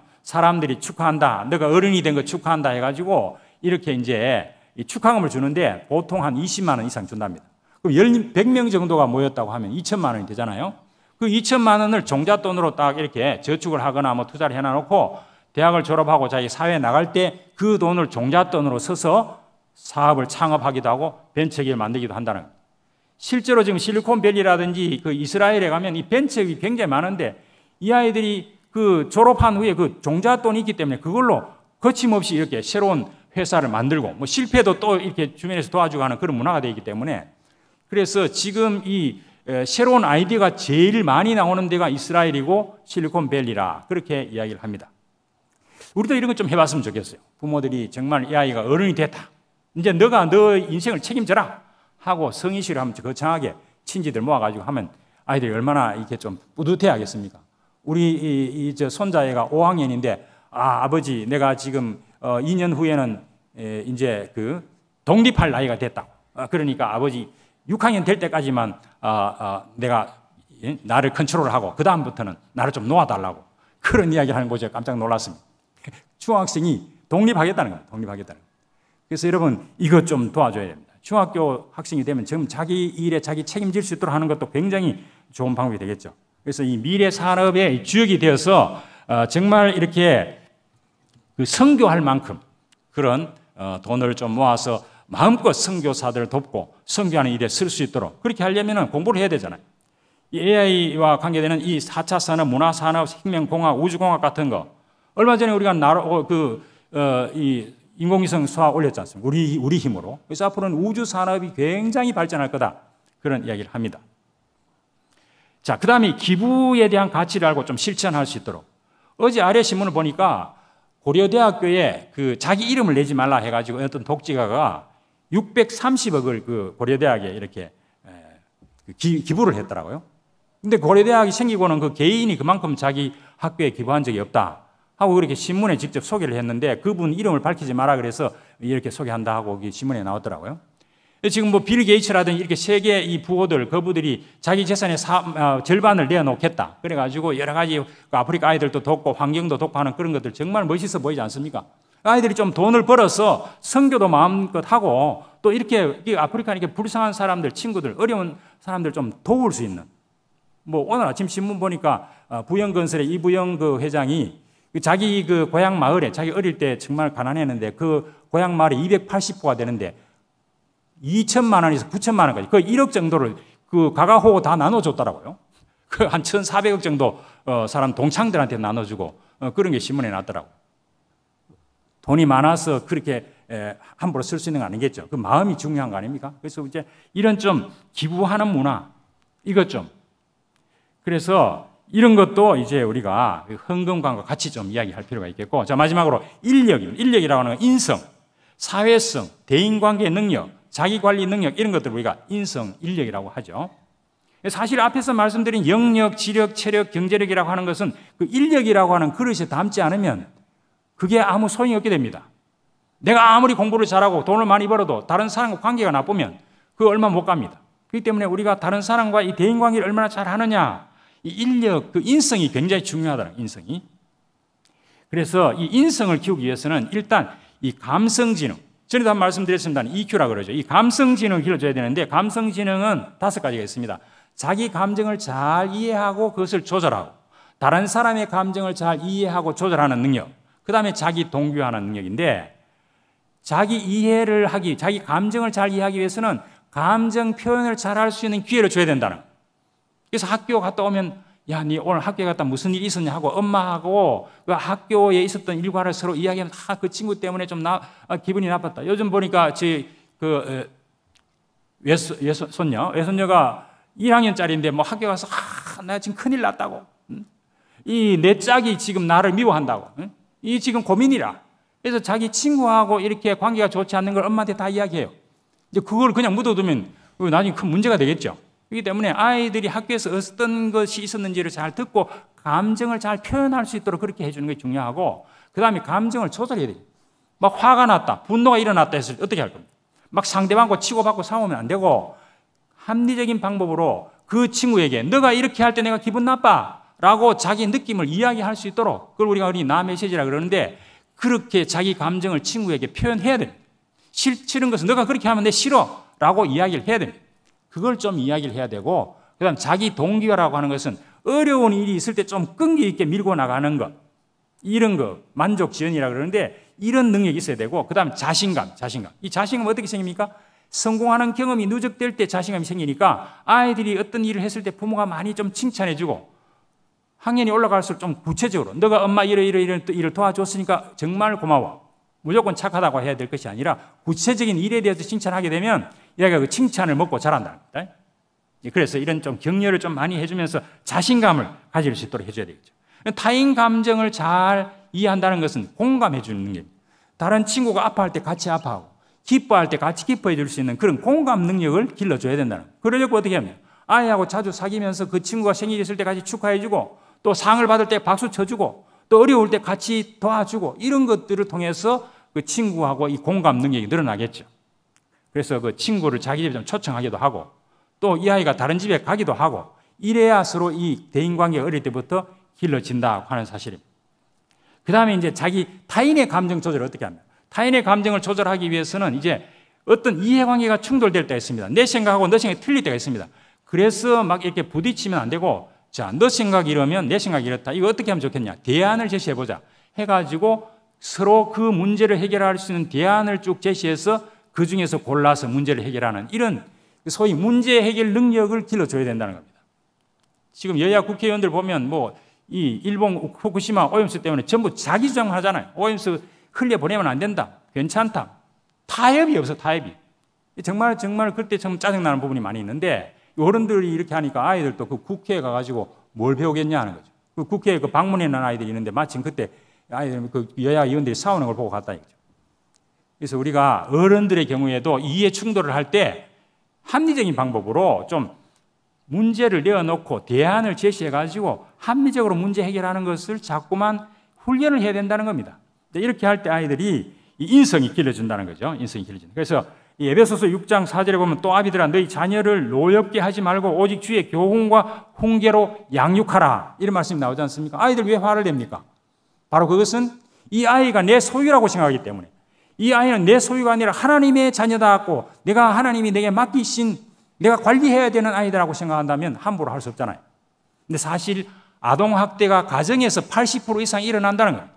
사람들이 축하한다. 너가 어른이 된 거 축하한다 해가지고 이렇게 이제 축하금을 주는데 보통 한 20만 원 이상 준답니다. 그럼 100명 정도가 모였다고 하면 2천만 원이 되잖아요. 그 2천만 원을 종잣돈으로 딱 이렇게 저축을 하거나 뭐 투자를 해놔놓고 대학을 졸업하고 자기 사회에 나갈 때 그 돈을 종잣돈으로 써서 사업을 창업하기도 하고 벤처기를 만들기도 한다는 거예요. 실제로 지금 실리콘밸리라든지 그 이스라엘에 가면 이 벤처기 굉장히 많은데 이 아이들이 그 졸업한 후에 그 종잣돈이 있기 때문에 그걸로 거침없이 이렇게 새로운 회사를 만들고 뭐 실패도 또 이렇게 주변에서 도와주고 하는 그런 문화가 되기 어있 때문에 그래서 지금 이 새로운 아이디어가 제일 많이 나오는 데가 이스라엘이고 실리콘밸리라 그렇게 이야기를 합니다. 우리도 이런 거 좀 해봤으면 좋겠어요. 부모들이 정말 이 아이가 어른이 됐다. 이제 너가 너 인생을 책임져라 하고 성의식을 하면 거창하게 친지들 모아가지고 하면 아이들이 얼마나 이렇게 좀 뿌듯해하겠습니까? 우리 이, 이 손자애가 5학년인데 아 아버지 내가 지금 2년 어, 후에는 예, 이제 그 독립할 나이가 됐다. 아, 그러니까 아버지 6학년 될 때까지만 아, 아, 내가 예, 나를 컨트롤하고 그 다음부터는 나를 좀 놓아달라고 그런 이야기를 하는 거죠. 깜짝 놀랐습니다. 중학생이 독립하겠다는 겁니다. 독립하겠다는 겁니다. 그래서 여러분 이것 좀 도와줘야 됩니다. 중학교 학생이 되면 지금 자기 일에 자기 책임질 수 있도록 하는 것도 굉장히 좋은 방법이 되겠죠. 그래서 이 미래 산업의 주역이 되어서 어, 정말 이렇게 그성교할 만큼 그런 어, 돈을 좀 모아서 마음껏 성교사들을 돕고 성교하는 일에 쓸 수 있도록 그렇게 하려면 공부를 해야 되잖아요. 이 AI와 관계되는 이 4차 산업, 문화 산업, 생명 공학, 우주 공학 같은 거 얼마 전에 우리가 나로 어, 그이 어, 인공위성 쏘아 올렸지 않습니까? 우리 우리 힘으로. 그래서 앞으로는 우주 산업이 굉장히 발전할 거다. 그런 이야기를 합니다. 자, 그다음에 기부에 대한 가치를 알고 좀 실천할 수 있도록 어제 아래 신문을 보니까 고려대학교에 그 자기 이름을 내지 말라 해가지고 어떤 독지가가 630억을 그 고려대학에 이렇게 그 기, 부를 했더라고요. 근데 고려대학이 생기고는 그 개인이 그만큼 자기 학교에 기부한 적이 없다. 하고 그렇게 신문에 직접 소개를 했는데 그분 이름을 밝히지 마라 그래서 이렇게 소개한다 하고 그 신문에 나왔더라고요. 지금 뭐빌 게이츠라든지 이렇게 세계 이 부호들 거부들이 자기 재산의 사, 어, 절반을 내놓겠다. 그래가지고 여러 가지 그 아프리카 아이들도 돕고 환경도 돕고 하는 그런 것들 정말 멋있어 보이지 않습니까? 그 아이들이 좀 돈을 벌어서 선교도 마음껏 하고 또 이렇게 아프리카 이렇게 불쌍한 사람들 친구들 어려운 사람들 좀 도울 수 있는 뭐 오늘 아침 신문 보니까 어, 부영건설의 이부영 그 회장이 그 자기 그 고향 마을에 자기 어릴 때 정말 가난했는데 그 고향 마을이 280호가 되는데 2천만 원에서 9천만 원까지 그 1억 정도를 그가가호호다 나눠줬더라고요. 그 한 1,400억 정도 어, 사람 동창들한테 나눠주고 어, 그런 게 신문에 났더라고. 요 돈이 많아서 그렇게 에, 함부로 쓸 수 있는 거 아니겠죠. 그 마음이 중요한 거 아닙니까? 그래서 이제 이런 좀 기부하는 문화 이것 좀 그래서 이런 것도 이제 우리가 그 헌금관과 같이 좀 이야기할 필요가 있겠고 자 마지막으로 인력입니다. 인력이라고 하는 건 인성, 사회성, 대인관계 능력 자기 관리 능력 이런 것들 을 우리가 인성 인력이라고 하죠. 사실 앞에서 말씀드린 영력, 지력, 체력, 경제력이라고 하는 것은 그 인력이라고 하는 그릇에 담지 않으면 그게 아무 소용이 없게 됩니다. 내가 아무리 공부를 잘하고 돈을 많이 벌어도 다른 사람과 관계가 나쁘면 그 얼마 못 갑니다. 그렇기 때문에 우리가 다른 사람과 이 대인 관계를 얼마나 잘 하느냐, 이 인력, 그 인성이 굉장히 중요하다는 인성이. 그래서 이 인성을 키우기 위해서는 일단 이 감성지능, 전에도 한 말씀드렸습니다. EQ라 그러죠. 이 감성지능을 길러줘야 되는데 감성지능은 다섯 가지가 있습니다. 자기 감정을 잘 이해하고 그것을 조절하고 다른 사람의 감정을 잘 이해하고 조절하는 능력. 그 다음에 자기 동교하는 능력인데 자기 이해를 하기, 자기 감정을 잘 이해하기 위해서는 감정 표현을 잘 할 수 있는 기회를 줘야 된다는. 그래서 학교 갔다 오면 야, 니 오늘 학교에 갔다 무슨 일이 있었냐 하고 엄마하고 그 학교에 있었던 일과를 서로 이야기하면 다 그 친구 때문에 좀 나, 아, 기분이 나빴다. 요즘 보니까 제그 외손, 외손, 손녀, 외손녀가 1학년짜리인데 뭐 학교 가서 아, 나 지금 큰일 났다고. 응? 이내 짝이 지금 나를 미워한다고. 응? 이 지금 고민이라. 그래서 자기 친구하고 이렇게 관계가 좋지 않는 걸 엄마한테 다 이야기해요. 이제 그걸 그냥 묻어두면 어, 나중에 큰 문제가 되겠죠. 그렇기 때문에 아이들이 학교에서 어떤 것이 있었는지를 잘 듣고 감정을 잘 표현할 수 있도록 그렇게 해주는 게 중요하고 그 다음에 감정을 조절해야 돼요. 막 화가 났다, 분노가 일어났다 했을 때 어떻게 할 겁니까? 막 상대방과 치고받고 싸우면 안 되고 합리적인 방법으로 그 친구에게 너가 이렇게 할 때 내가 기분 나빠 라고 자기 느낌을 이야기할 수 있도록 그걸 우리가 우리 나 메시지라 그러는데 그렇게 자기 감정을 친구에게 표현해야 됩니다. 싫은 것은 너가 그렇게 하면 내 싫어 라고 이야기를 해야 됩니다. 그걸 좀 이야기를 해야 되고 그다음 자기 동기화라고 하는 것은 어려운 일이 있을 때 좀 끈기 있게 밀고 나가는 것 이런 거 만족 지연이라 그러는데 이런 능력이 있어야 되고 그다음 자신감 자신감 이 자신감 어떻게 생깁니까? 성공하는 경험이 누적될 때 자신감이 생기니까 아이들이 어떤 일을 했을 때 부모가 많이 좀 칭찬해주고 학년이 올라갈수록 좀 구체적으로 너가 엄마 이러 이러 이런 일을 도와줬으니까 정말 고마워. 무조건 착하다고 해야 될 것이 아니라 구체적인 일에 대해서 칭찬하게 되면 얘가 그 칭찬을 먹고 자란다 예, 그래서 이런 좀 격려를 좀 많이 해주면서 자신감을 가질 수 있도록 해줘야 되겠죠. 타인 감정을 잘 이해한다는 것은 공감해 주는 게 다른 친구가 아파할 때 같이 아파하고 기뻐할 때 같이 기뻐해 줄 수 있는 그런 공감 능력을 길러줘야 된다는 그러려고 어떻게 하면 아이하고 자주 사귀면서 그 친구가 생일 있을 때 같이 축하해 주고 또 상을 받을 때 박수 쳐주고 또 어려울 때 같이 도와주고 이런 것들을 통해서 그 친구하고 이 공감 능력이 늘어나겠죠. 그래서 그 친구를 자기 집에 좀 초청하기도 하고 또 이 아이가 다른 집에 가기도 하고 이래야 서로 이 대인관계가 어릴 때부터 길러진다고 하는 사실입니다. 그 다음에 이제 자기 타인의 감정 조절을 어떻게 합니까? 타인의 감정을 조절하기 위해서는 이제 어떤 이해관계가 충돌될 때가 있습니다. 내 생각하고 너 생각이 틀릴 때가 있습니다. 그래서 막 이렇게 부딪히면 안 되고, 자, 너 생각 이러면 내 생각 이렇다. 이거 어떻게 하면 좋겠냐? 대안을 제시해보자. 해가지고 서로 그 문제를 해결할 수 있는 대안을 쭉 제시해서 그 중에서 골라서 문제를 해결하는 이런 소위 문제 해결 능력을 길러줘야 된다는 겁니다. 지금 여야 국회의원들 보면 뭐 이 일본 후쿠시마 오염수 때문에 전부 자기 주장하잖아요. 오염수 흘려 보내면 안 된다. 괜찮다. 타협이 없어 타협이. 정말 정말 그때 참 짜증나는 부분이 많이 있는데 어른들이 이렇게 하니까 아이들도 그 국회에 가가지고 뭘 배우겠냐 하는 거죠. 그 국회에 그 방문해 난 아이들이 있는데 마침 그때 아이들 그 여야 의원들이 싸우는 걸 보고 갔다 이거죠. 그래서 우리가 어른들의 경우에도 이해 충돌을 할 때 합리적인 방법으로 좀 문제를 내어놓고 대안을 제시해가지고 합리적으로 문제 해결하는 것을 자꾸만 훈련을 해야 된다는 겁니다. 이렇게 할 때 아이들이 인성이 길러진다는 거죠. 인성이 길러준다. 그래서 예베소서 6장 4절에 보면 또 아비들아 너희 자녀를 노엽게 하지 말고 오직 주의 교훈과 훈계로 양육하라. 이런 말씀이 나오지 않습니까? 아이들 왜 화를 냅니까? 바로 그것은 이 아이가 내 소유라고 생각하기 때문에 이 아이는 내 소유가 아니라 하나님의 자녀다 하고 내가 하나님이 내게 맡기신 내가 관리해야 되는 아이다라고 생각한다면 함부로 할 수 없잖아요. 근데 사실 아동학대가 가정에서 80% 이상 일어난다는 거예요.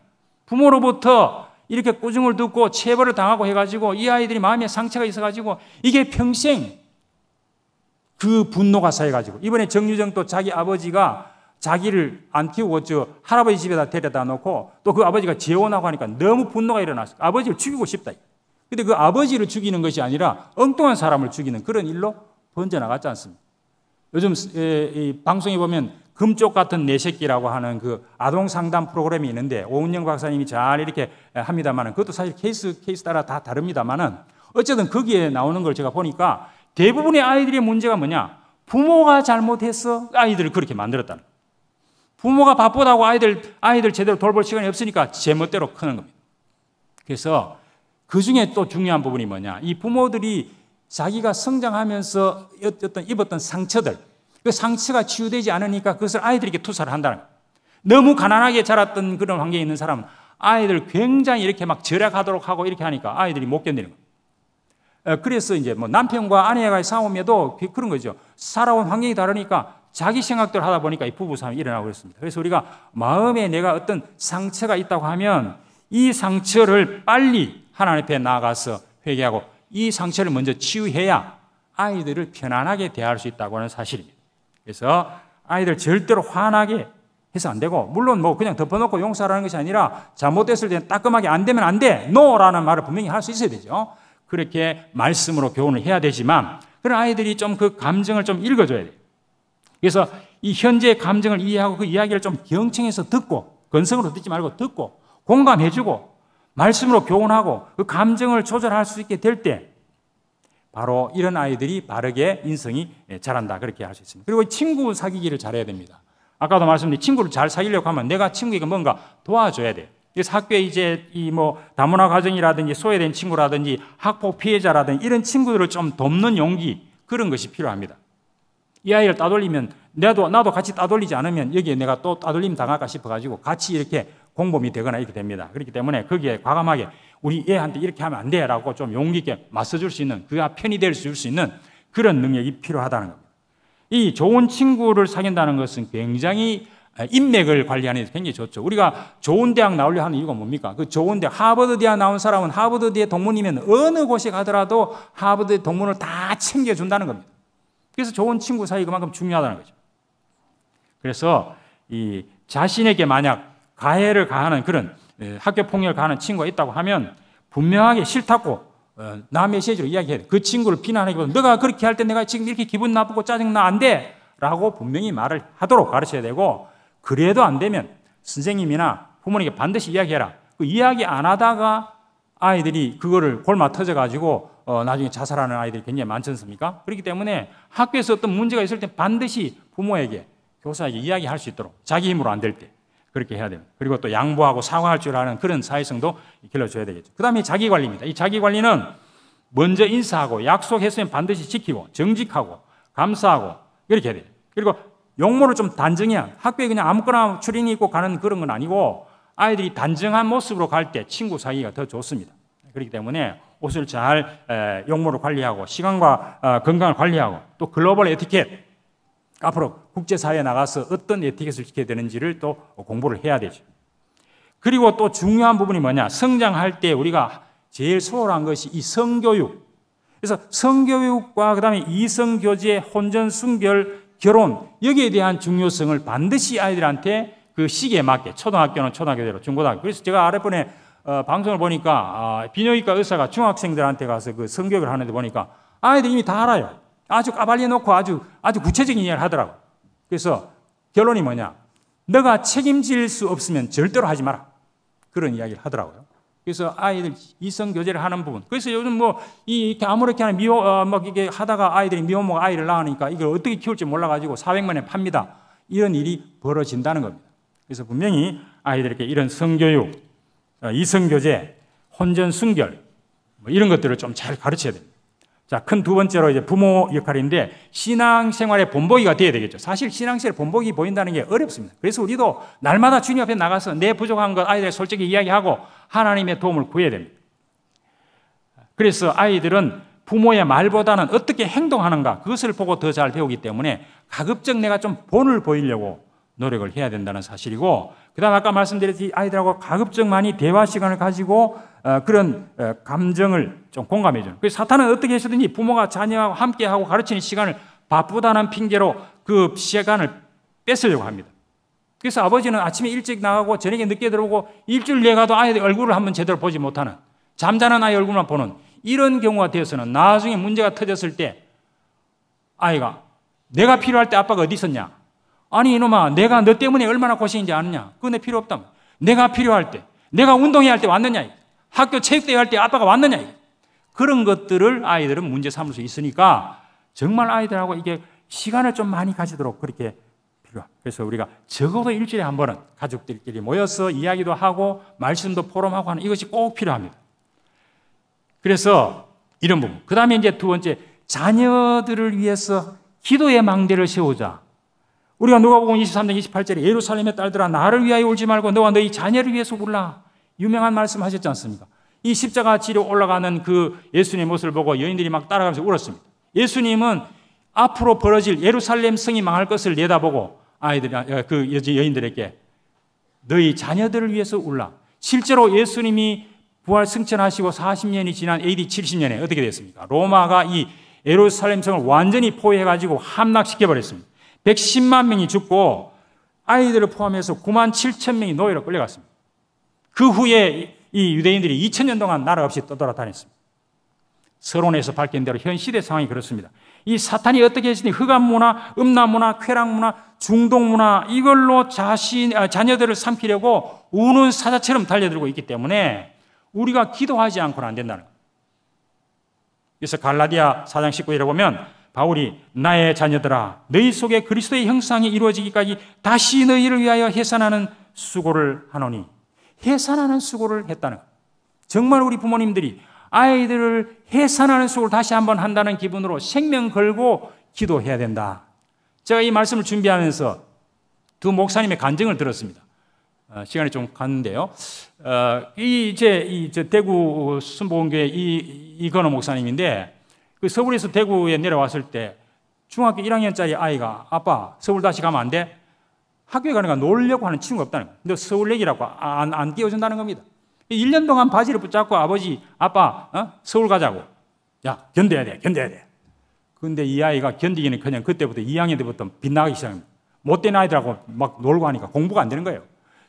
부모로부터 이렇게 꾸중을 듣고 체벌을 당하고 해가지고 이 아이들이 마음에 상처가 있어가지고 이게 평생 그 분노가 쌓여가지고 이번에 정유정 또 자기 아버지가 자기를 안 키우고 저 할아버지 집에다 데려다 놓고 또 그 아버지가 재혼하고 하니까 너무 분노가 일어났어. 아버지를 죽이고 싶다. 근데 그 아버지를 죽이는 것이 아니라 엉뚱한 사람을 죽이는 그런 일로 번져나갔지 않습니까? 요즘 방송에 보면 금쪽 같은 내네 새끼라고 하는 그 아동 상담 프로그램이 있는데 오은영 박사님이 잘 이렇게 합니다만은 그것도 사실 케이스 케이스 따라 다 다릅니다만은 어쨌든 거기에 나오는 걸 제가 보니까 대부분의 아이들의 문제가 뭐냐 부모가 잘못해서 아이들을 그렇게 만들었다는 부모가 바쁘다고 아이들, 아이들 제대로 돌볼 시간이 없으니까 제멋대로 크는 겁니다. 그래서 그 중에 또 중요한 부분이 뭐냐. 이 부모들이 자기가 성장하면서 어떤 입었던 상처들, 그 상처가 치유되지 않으니까 그것을 아이들에게 투사를 한다는 거예요. 너무 가난하게 자랐던 그런 환경에 있는 사람은 아이들 굉장히 이렇게 막 절약하도록 하고 이렇게 하니까 아이들이 못 견디는 거예요. 그래서 이제 뭐 남편과 아내가 싸움에도 그, 그런 거죠. 살아온 환경이 다르니까 자기 생각들 하다 보니까 이 부부싸움이 일어나고 그랬습니다. 그래서 우리가 마음에 내가 어떤 상처가 있다고 하면 이 상처를 빨리 하나님 앞에 나가서 회개하고 이 상처를 먼저 치유해야 아이들을 편안하게 대할 수 있다고 하는 사실입니다. 그래서 아이들 절대로 화나게 해서 안 되고 물론 뭐 그냥 덮어놓고 용서하라는 것이 아니라 잘못됐을 때는 따끔하게 안 되면 안 돼. 노라는 말을 분명히 할 수 있어야 되죠. 그렇게 말씀으로 교훈을 해야 되지만 그런 아이들이 좀 그 감정을 좀 읽어줘야 돼요. 그래서 이 현재의 감정을 이해하고 그 이야기를 좀 경청해서 듣고 건성으로 듣지 말고 듣고 공감해주고 말씀으로 교훈하고 그 감정을 조절할 수 있게 될 때 바로 이런 아이들이 바르게 인성이 예, 자란다 그렇게 할 수 있습니다. 그리고 친구 사귀기를 잘해야 됩니다. 아까도 말씀드린 친구를 잘 사귀려고 하면 내가 친구에게 뭔가 도와줘야 돼. 그래서 학교에 이제 이 뭐 다문화 가정이라든지 소외된 친구라든지 학폭 피해자라든지 이런 친구들을 좀 돕는 용기 그런 것이 필요합니다. 이 아이를 따돌리면 나도 나도 같이 따돌리지 않으면 여기에 내가 또 따돌림 당할까 싶어 가지고 같이 이렇게 공범이 되거나 이렇게 됩니다. 그렇기 때문에 거기에 과감하게 우리 애한테 이렇게 하면 안 돼라고 좀 용기 있게 맞서줄 수 있는 그가 편이 될 수 있는 그런 능력이 필요하다는 겁니다. 이 좋은 친구를 사귄다는 것은 굉장히 인맥을 관리하는 게 굉장히 좋죠. 우리가 좋은 대학 나오려 하는 이유가 뭡니까? 그 좋은 대학, 하버드 대학 나온 사람은 하버드 대학 동문이면 어느 곳에 가더라도 하버드 동문을 다 챙겨준다는 겁니다. 그래서 좋은 친구 사이 그만큼 중요하다는 거죠. 그래서 이 자신에게 만약 가해를 가하는 그런 예, 학교 폭력을 가하는 친구가 있다고 하면 분명하게 싫다고 어, 나 메시지로 이야기해요그 친구를 비난하기보다 너가 그렇게 할 때 내가 지금 이렇게 기분 나쁘고 짜증나 안 돼. 라고 분명히 말을 하도록 가르쳐야 되고 그래도 안 되면 선생님이나 부모님께 반드시 이야기해라. 그 이야기 안 하다가 아이들이 그거를 골마 터져가지고 어, 나중에 자살하는 아이들이 굉장히 많지 않습니까? 그렇기 때문에 학교에서 어떤 문제가 있을 때 반드시 부모에게 교사에게 이야기할 수 있도록 자기 힘으로 안 될 때 그렇게 해야 됩니다. 그리고 또 양보하고 사과할 줄 아는 그런 사회성도 길러줘야 되겠죠. 그 다음에 자기 관리입니다. 이 자기 관리는 먼저 인사하고 약속했으면 반드시 지키고 정직하고 감사하고 이렇게 해야 돼요. 그리고 용모를 좀 단정해야 학교에 그냥 아무거나 출인이 있고 가는 그런 건 아니고 아이들이 단정한 모습으로 갈 때 친구 사이가 더 좋습니다. 그렇기 때문에 옷을 잘용모를 관리하고 시간과 어, 건강을 관리하고 또 글로벌 에티켓 앞으로 국제사회에 나가서 어떤 에티켓을 지켜야 되는지를 또 공부를 해야 되죠. 그리고 또 중요한 부분이 뭐냐? 성장할 때 우리가 제일 소홀한 것이 이 성교육. 그래서 성교육과 그다음에 이성교제, 혼전, 순결, 결혼 여기에 대한 중요성을 반드시 아이들한테 그 시기에 맞게 초등학교는 초등학교대로 중고등학교 그래서 제가 아랫번에 어, 방송을 보니까 아, 비뇨기과 의사가 중학생들한테 가서 그 성교육을 하는데 보니까 아이들 이미 다 알아요. 아주 까발려 놓고 아주 아주 구체적인 이야기를 하더라고. 그래서 결론이 뭐냐? 너가 책임질 수 없으면 절대로 하지 마라. 그런 이야기를 하더라고요. 그래서 아이들 이성 교제를 하는 부분. 그래서 요즘 뭐이렇게 아무렇게 하는 미워 어, 막 이게 하다가 아이들이 미혼모가 아이를 낳으니까 이걸 어떻게 키울지 몰라 가지고 400만 에 팝니다. 이런 일이 벌어진다는 겁니다. 그래서 분명히 아이들에게 이런 성교육 어, 이성교제, 혼전순결 뭐 이런 것들을 좀 잘 가르쳐야 됩니다. 자, 큰 두 번째로 이제 부모 역할인데 신앙생활의 본보기가 되어야 되겠죠. 사실 신앙생활 본보기 보인다는 게 어렵습니다. 그래서 우리도 날마다 주님 앞에 나가서 내 부족한 것아이들 솔직히 이야기하고 하나님의 도움을 구해야 됩니다. 그래서 아이들은 부모의 말보다는 어떻게 행동하는가 그것을 보고 더 잘 배우기 때문에 가급적 내가 좀 본을 보이려고 노력을 해야 된다는 사실이고 그 다음 아까 말씀드렸듯이 아이들하고 가급적 많이 대화 시간을 가지고 어, 그런 어, 감정을 좀공감해 주는. 그래서 사탄은 어떻게 해서든지 부모가 자녀와 함께하고 가르치는 시간을 바쁘다는 핑계로 그 시간을 뺏으려고 합니다. 그래서 아버지는 아침에 일찍 나가고 저녁에 늦게 들어오고 일주일 내가도 아이들 얼굴을 한번 제대로 보지 못하는 잠자는 아이 얼굴만 보는 이런 경우가 되어서는 나중에 문제가 터졌을 때 아이가 내가 필요할 때 아빠가 어디 있었냐? 아니 이놈아 내가 너 때문에 얼마나 고생인지 아느냐? 그건 내 필요 없다. 내가 필요할 때, 내가 운동회할 때 왔느냐? 학교 체육대회 할 때 아빠가 왔느냐? 그런 것들을 아이들은 문제 삼을 수 있으니까 정말 아이들하고 이게 시간을 좀 많이 가지도록 그렇게 필요합니다. 그래서 우리가 적어도 일주일에 한 번은 가족들끼리 모여서 이야기도 하고 말씀도 포럼하고 하는 이것이 꼭 필요합니다. 그래서 이런 부분. 그 다음에 이제 두 번째 자녀들을 위해서 기도의 망대를 세우자. 우리가 누가보음 23장 28절에 예루살렘의 딸들아 나를 위하여 울지 말고 너와 너희 자녀를 위해서 울라 유명한 말씀 하셨지 않습니까? 이 십자가 지로 올라가는 그 예수님의 모습을 보고 여인들이 막 따라가면서 울었습니다. 예수님은 앞으로 벌어질 예루살렘 성이 망할 것을 내다보고 아이들 아, 그 여인들에게 너희 자녀들을 위해서 울라. 실제로 예수님이 부활 승천하시고 40년이 지난 AD 70년에 어떻게 됐습니까? 로마가 이 예루살렘 성을 완전히 포위해 가지고 함락시켜 버렸습니다. 110만 명이 죽고 아이들을 포함해서 9만 7천 명이 노예로 끌려갔습니다. 그 후에 이 유대인들이 2천년 동안 나라 없이 떠돌아다녔습니다. 서론에서 밝힌 대로 현 시대 상황이 그렇습니다. 이 사탄이 어떻게 했으니 흑암 문화, 음란 문화, 쾌락 문화, 중동 문화 이걸로 자신 아, 자녀들을 삼키려고 우는 사자처럼 달려들고 있기 때문에 우리가 기도하지 않고는 안 된다는 거예요. 그래서 갈라디아 4장 19절에 보면 바울이 나의 자녀들아 너희 속에 그리스도의 형상이 이루어지기까지 다시 너희를 위하여 해산하는 수고를 하노니 해산하는 수고를 했다는 정말 우리 부모님들이 아이들을 해산하는 수고를 다시 한번 한다는 기분으로 생명 걸고 기도해야 된다. 제가 이 말씀을 준비하면서 두 목사님의 간증을 들었습니다. 어, 시간이 좀 갔는데요. 어, 이 이제 이 대구 순복음교회 이 이건호 목사님인데 그 서울에서 대구에 내려왔을 때 중학교 1학년짜리 아이가 아빠 서울 다시 가면 안 돼? 학교에 가는 거 놀려고 하는 친구가 없다는 거예요. 근데 서울 얘기라고 안, 안 띄워준다는 겁니다. 1년 동안 바지를 붙잡고 아버지, 아빠, 어? 서울 가자고. 야, 견뎌야 돼, 견뎌야 돼. 근데 이 아이가 견디기는 그냥 그때부터 2학년 때부터 빗나가기 시작합니다. 못된 아이들하고 막 놀고 하니까 공부가 안 되는 거예요.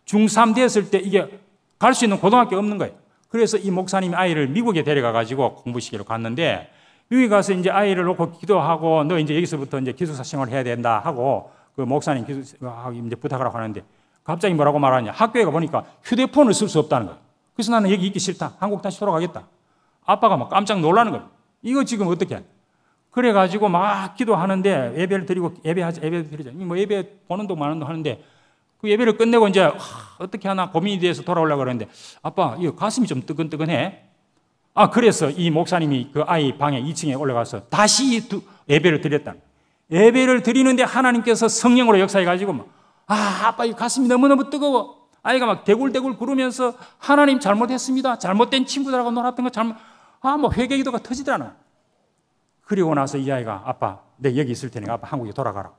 중3 되었을때 이게 갈 수 있는 고등학교 없는 거예요. 그래서 이 목사님이 아이를 미국에 데려가 가지고 공부 시키러 갔는데 여기 가서 이제 아이를 놓고 기도하고 너 이제 여기서부터 이제 기숙사 생활을 해야 된다 하고 그 목사님 기숙사 아, 이제 부탁하라고 하는데 갑자기 뭐라고 말하냐? 학교에 가 보니까 휴대폰을 쓸 수 없다는 거야 그래서 나는 여기 있기 싫다. 한국 다시 돌아가겠다. 아빠가 막 깜짝 놀라는 거예요. 이거 지금 어떻게 해? 그래 가지고 막 기도하는데 예배를 드리고 예배하자 예배 드리자. 뭐 예배 보는 동 많은 동 하는데 그 예배를 끝내고 이제 하, 어떻게 하나 고민이 돼서 돌아오려고 그러는데 아빠 이거 가슴이 좀 뜨끈뜨끈해. 아, 그래서 이 목사님이 그 아이 방에 2층에 올라가서 다시 두, 예배를 드렸다. 예배를 드리는데 하나님께서 성령으로 역사해가지고 막, 아, 아빠 이 가슴이 너무너무 뜨거워. 아이가 막 대굴대굴 구르면서 하나님 잘못했습니다. 잘못된 친구들하고 놀았던 거 잘못, 아, 뭐 회개기도가 터지잖아. 그리고 나서 이 아이가 아빠, 내 여기 있을 테니까 아빠 한국에 돌아가라.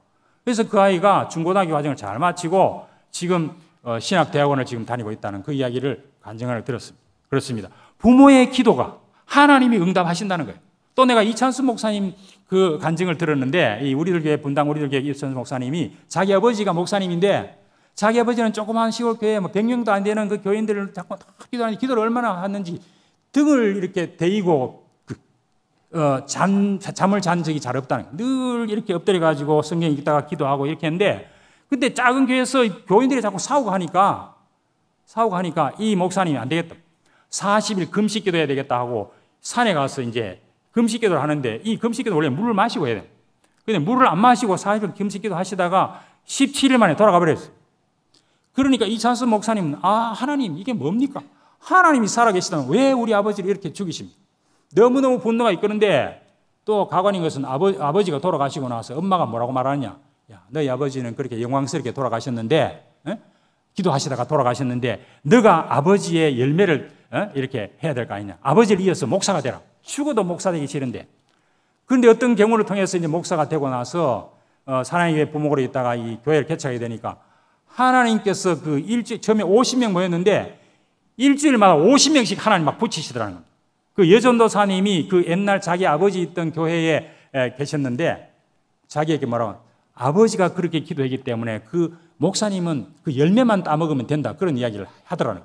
그래서 그 아이가 중고등학교 과정을 잘 마치고 지금 어, 신학대학원을 지금 다니고 있다는 그 이야기를 간증을 들었습니다. 그렇습니다. 부모의 기도가 하나님이 응답하신다는 거예요. 또 내가 이찬수 목사님 그 간증을 들었는데 우리들 교회 분당 우리들 교회 이찬수 목사님이 자기 아버지가 목사님인데 자기 아버지는 조그마 시골 교회 뭐 100명도 안 되는 그 교인들을 자꾸 기도하는 기도를 얼마나 하는지 등을 이렇게 대이고 그, 어, 잠, 잠을 잔 적이 잘 없다는 늘 이렇게 엎드려 가지고 성경 읽다가 기도하고 이렇게 했는데 근데 작은 교회에서 교인들이 자꾸 싸우고 하니까 싸우고 하니까 이 목사님이 안 되겠다. 40일 금식 기도해야 되겠다 하고 산에 가서 이제 금식 기도를 하는데 이 금식 기도 원래 물을 마시고 해야 돼. 근데 물을 안 마시고 40일 금식 기도 하시다가 17일 만에 돌아가 버렸어 그러니까 이찬스 목사님은 아, 하나님 이게 뭡니까? 하나님이 살아계시다면 왜 우리 아버지를 이렇게 죽이십니까? 너무너무 분노가 이끄는데 또 가관인 것은 아버, 아버지가 돌아가시고 나서 엄마가 뭐라고 말하느냐? 야, 너희 아버지는 그렇게 영광스럽게 돌아가셨는데, 에? 기도하시다가 돌아가셨는데, 너가 아버지의 열매를 어? 이렇게 해야 될 거 아니냐. 아버지를 이어서 목사가 되라. 죽어도 목사 되기 싫은데. 그런데 어떤 경우를 통해서 이제 목사가 되고 나서 어, 사랑의 부목으로 있다가 이 교회를 개척하게 되니까 하나님께서 그 일주일, 처음에 50명 모였는데 일주일마다 50명씩 하나님 막 붙이시더라는 겁니다. 그 여전도사님이 그 옛날 자기 아버지 있던 교회에 에, 계셨는데 자기에게 뭐라고 아버지가 그렇게 기도했기 때문에 그 목사님은 그 열매만 따먹으면 된다. 그런 이야기를 하더라는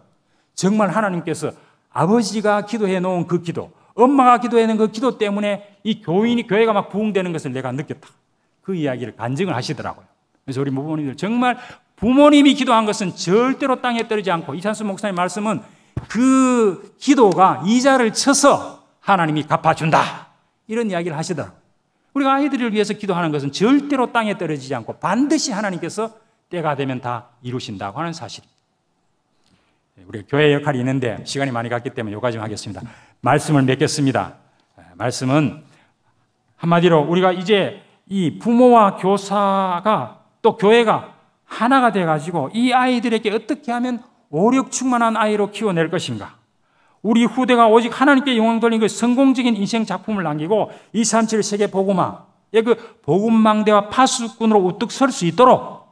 정말 하나님께서 아버지가 기도해 놓은 그 기도, 엄마가 기도해 놓은 그 기도 때문에 이 교인이 교회가 막 부흥되는 것을 내가 느꼈다. 그 이야기를 간증을 하시더라고요. 그래서 우리 부모님들 정말 부모님이 기도한 것은 절대로 땅에 떨어지지 않고 이찬수 목사님 말씀은 그 기도가 이자를 쳐서 하나님이 갚아준다. 이런 이야기를 하시더라고요. 우리가 아이들을 위해서 기도하는 것은 절대로 땅에 떨어지지 않고 반드시 하나님께서 때가 되면 다 이루신다고 하는 사실입니다. 예, 우리 교회 역할이 있는데 시간이 많이 갔기 때문에 요까좀 하겠습니다. 말씀을 맺겠습니다. 예, 말씀은 한마디로 우리가 이제 이 부모와 교사가 또 교회가 하나가 돼가지고 이 아이들에게 어떻게 하면 오력 충만한 아이로 키워낼 것인가. 우리 후대가 오직 하나님께 영광 돌린 그 성공적인 인생 작품을 남기고 237 세계 복음화그 예, 복음망대와 파수꾼으로 우뚝 설 수 있도록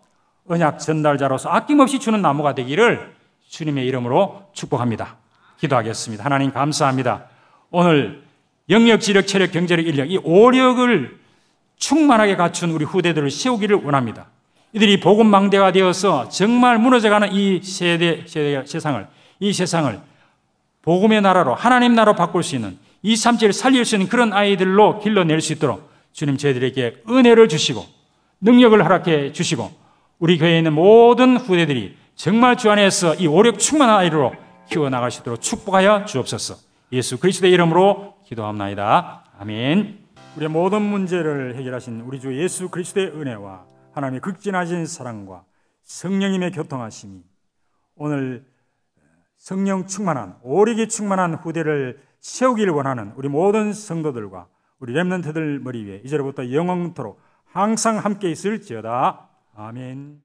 언약 전달자로서 아낌없이 주는 나무가 되기를 주님의 이름으로 축복합니다. 기도하겠습니다. 하나님 감사합니다. 오늘 영역, 지력, 체력, 경제력, 인력 이 오력을 충만하게 갖춘 우리 후대들을 세우기를 원합니다. 이들이 복음 망대가 되어서 정말 무너져가는 이 세대, 세대 세상을 이 세상을 복음의 나라로 하나님 나라로 바꿀 수 있는 이 삼체를 살릴 수 있는 그런 아이들로 길러낼 수 있도록 주님 저희들에게 은혜를 주시고 능력을 허락해 주시고 우리 교회에 있는 모든 후대들이 정말 주 안에서 이 오력 충만한 아이로 키워나가시도록 축복하여 주옵소서. 예수 그리스도의 이름으로 기도합나다 아멘. 우리의 모든 문제를 해결하신 우리 주 예수 그리스도의 은혜와 하나님의 극진하신 사랑과 성령님의 교통하심이 오늘 성령 충만한 오력이 충만한 후대를 세우기 원하는 우리 모든 성도들과 우리 렘넌트들 머리 위에 이제로부터 영원토록 항상 함께 있을지어다. 아멘.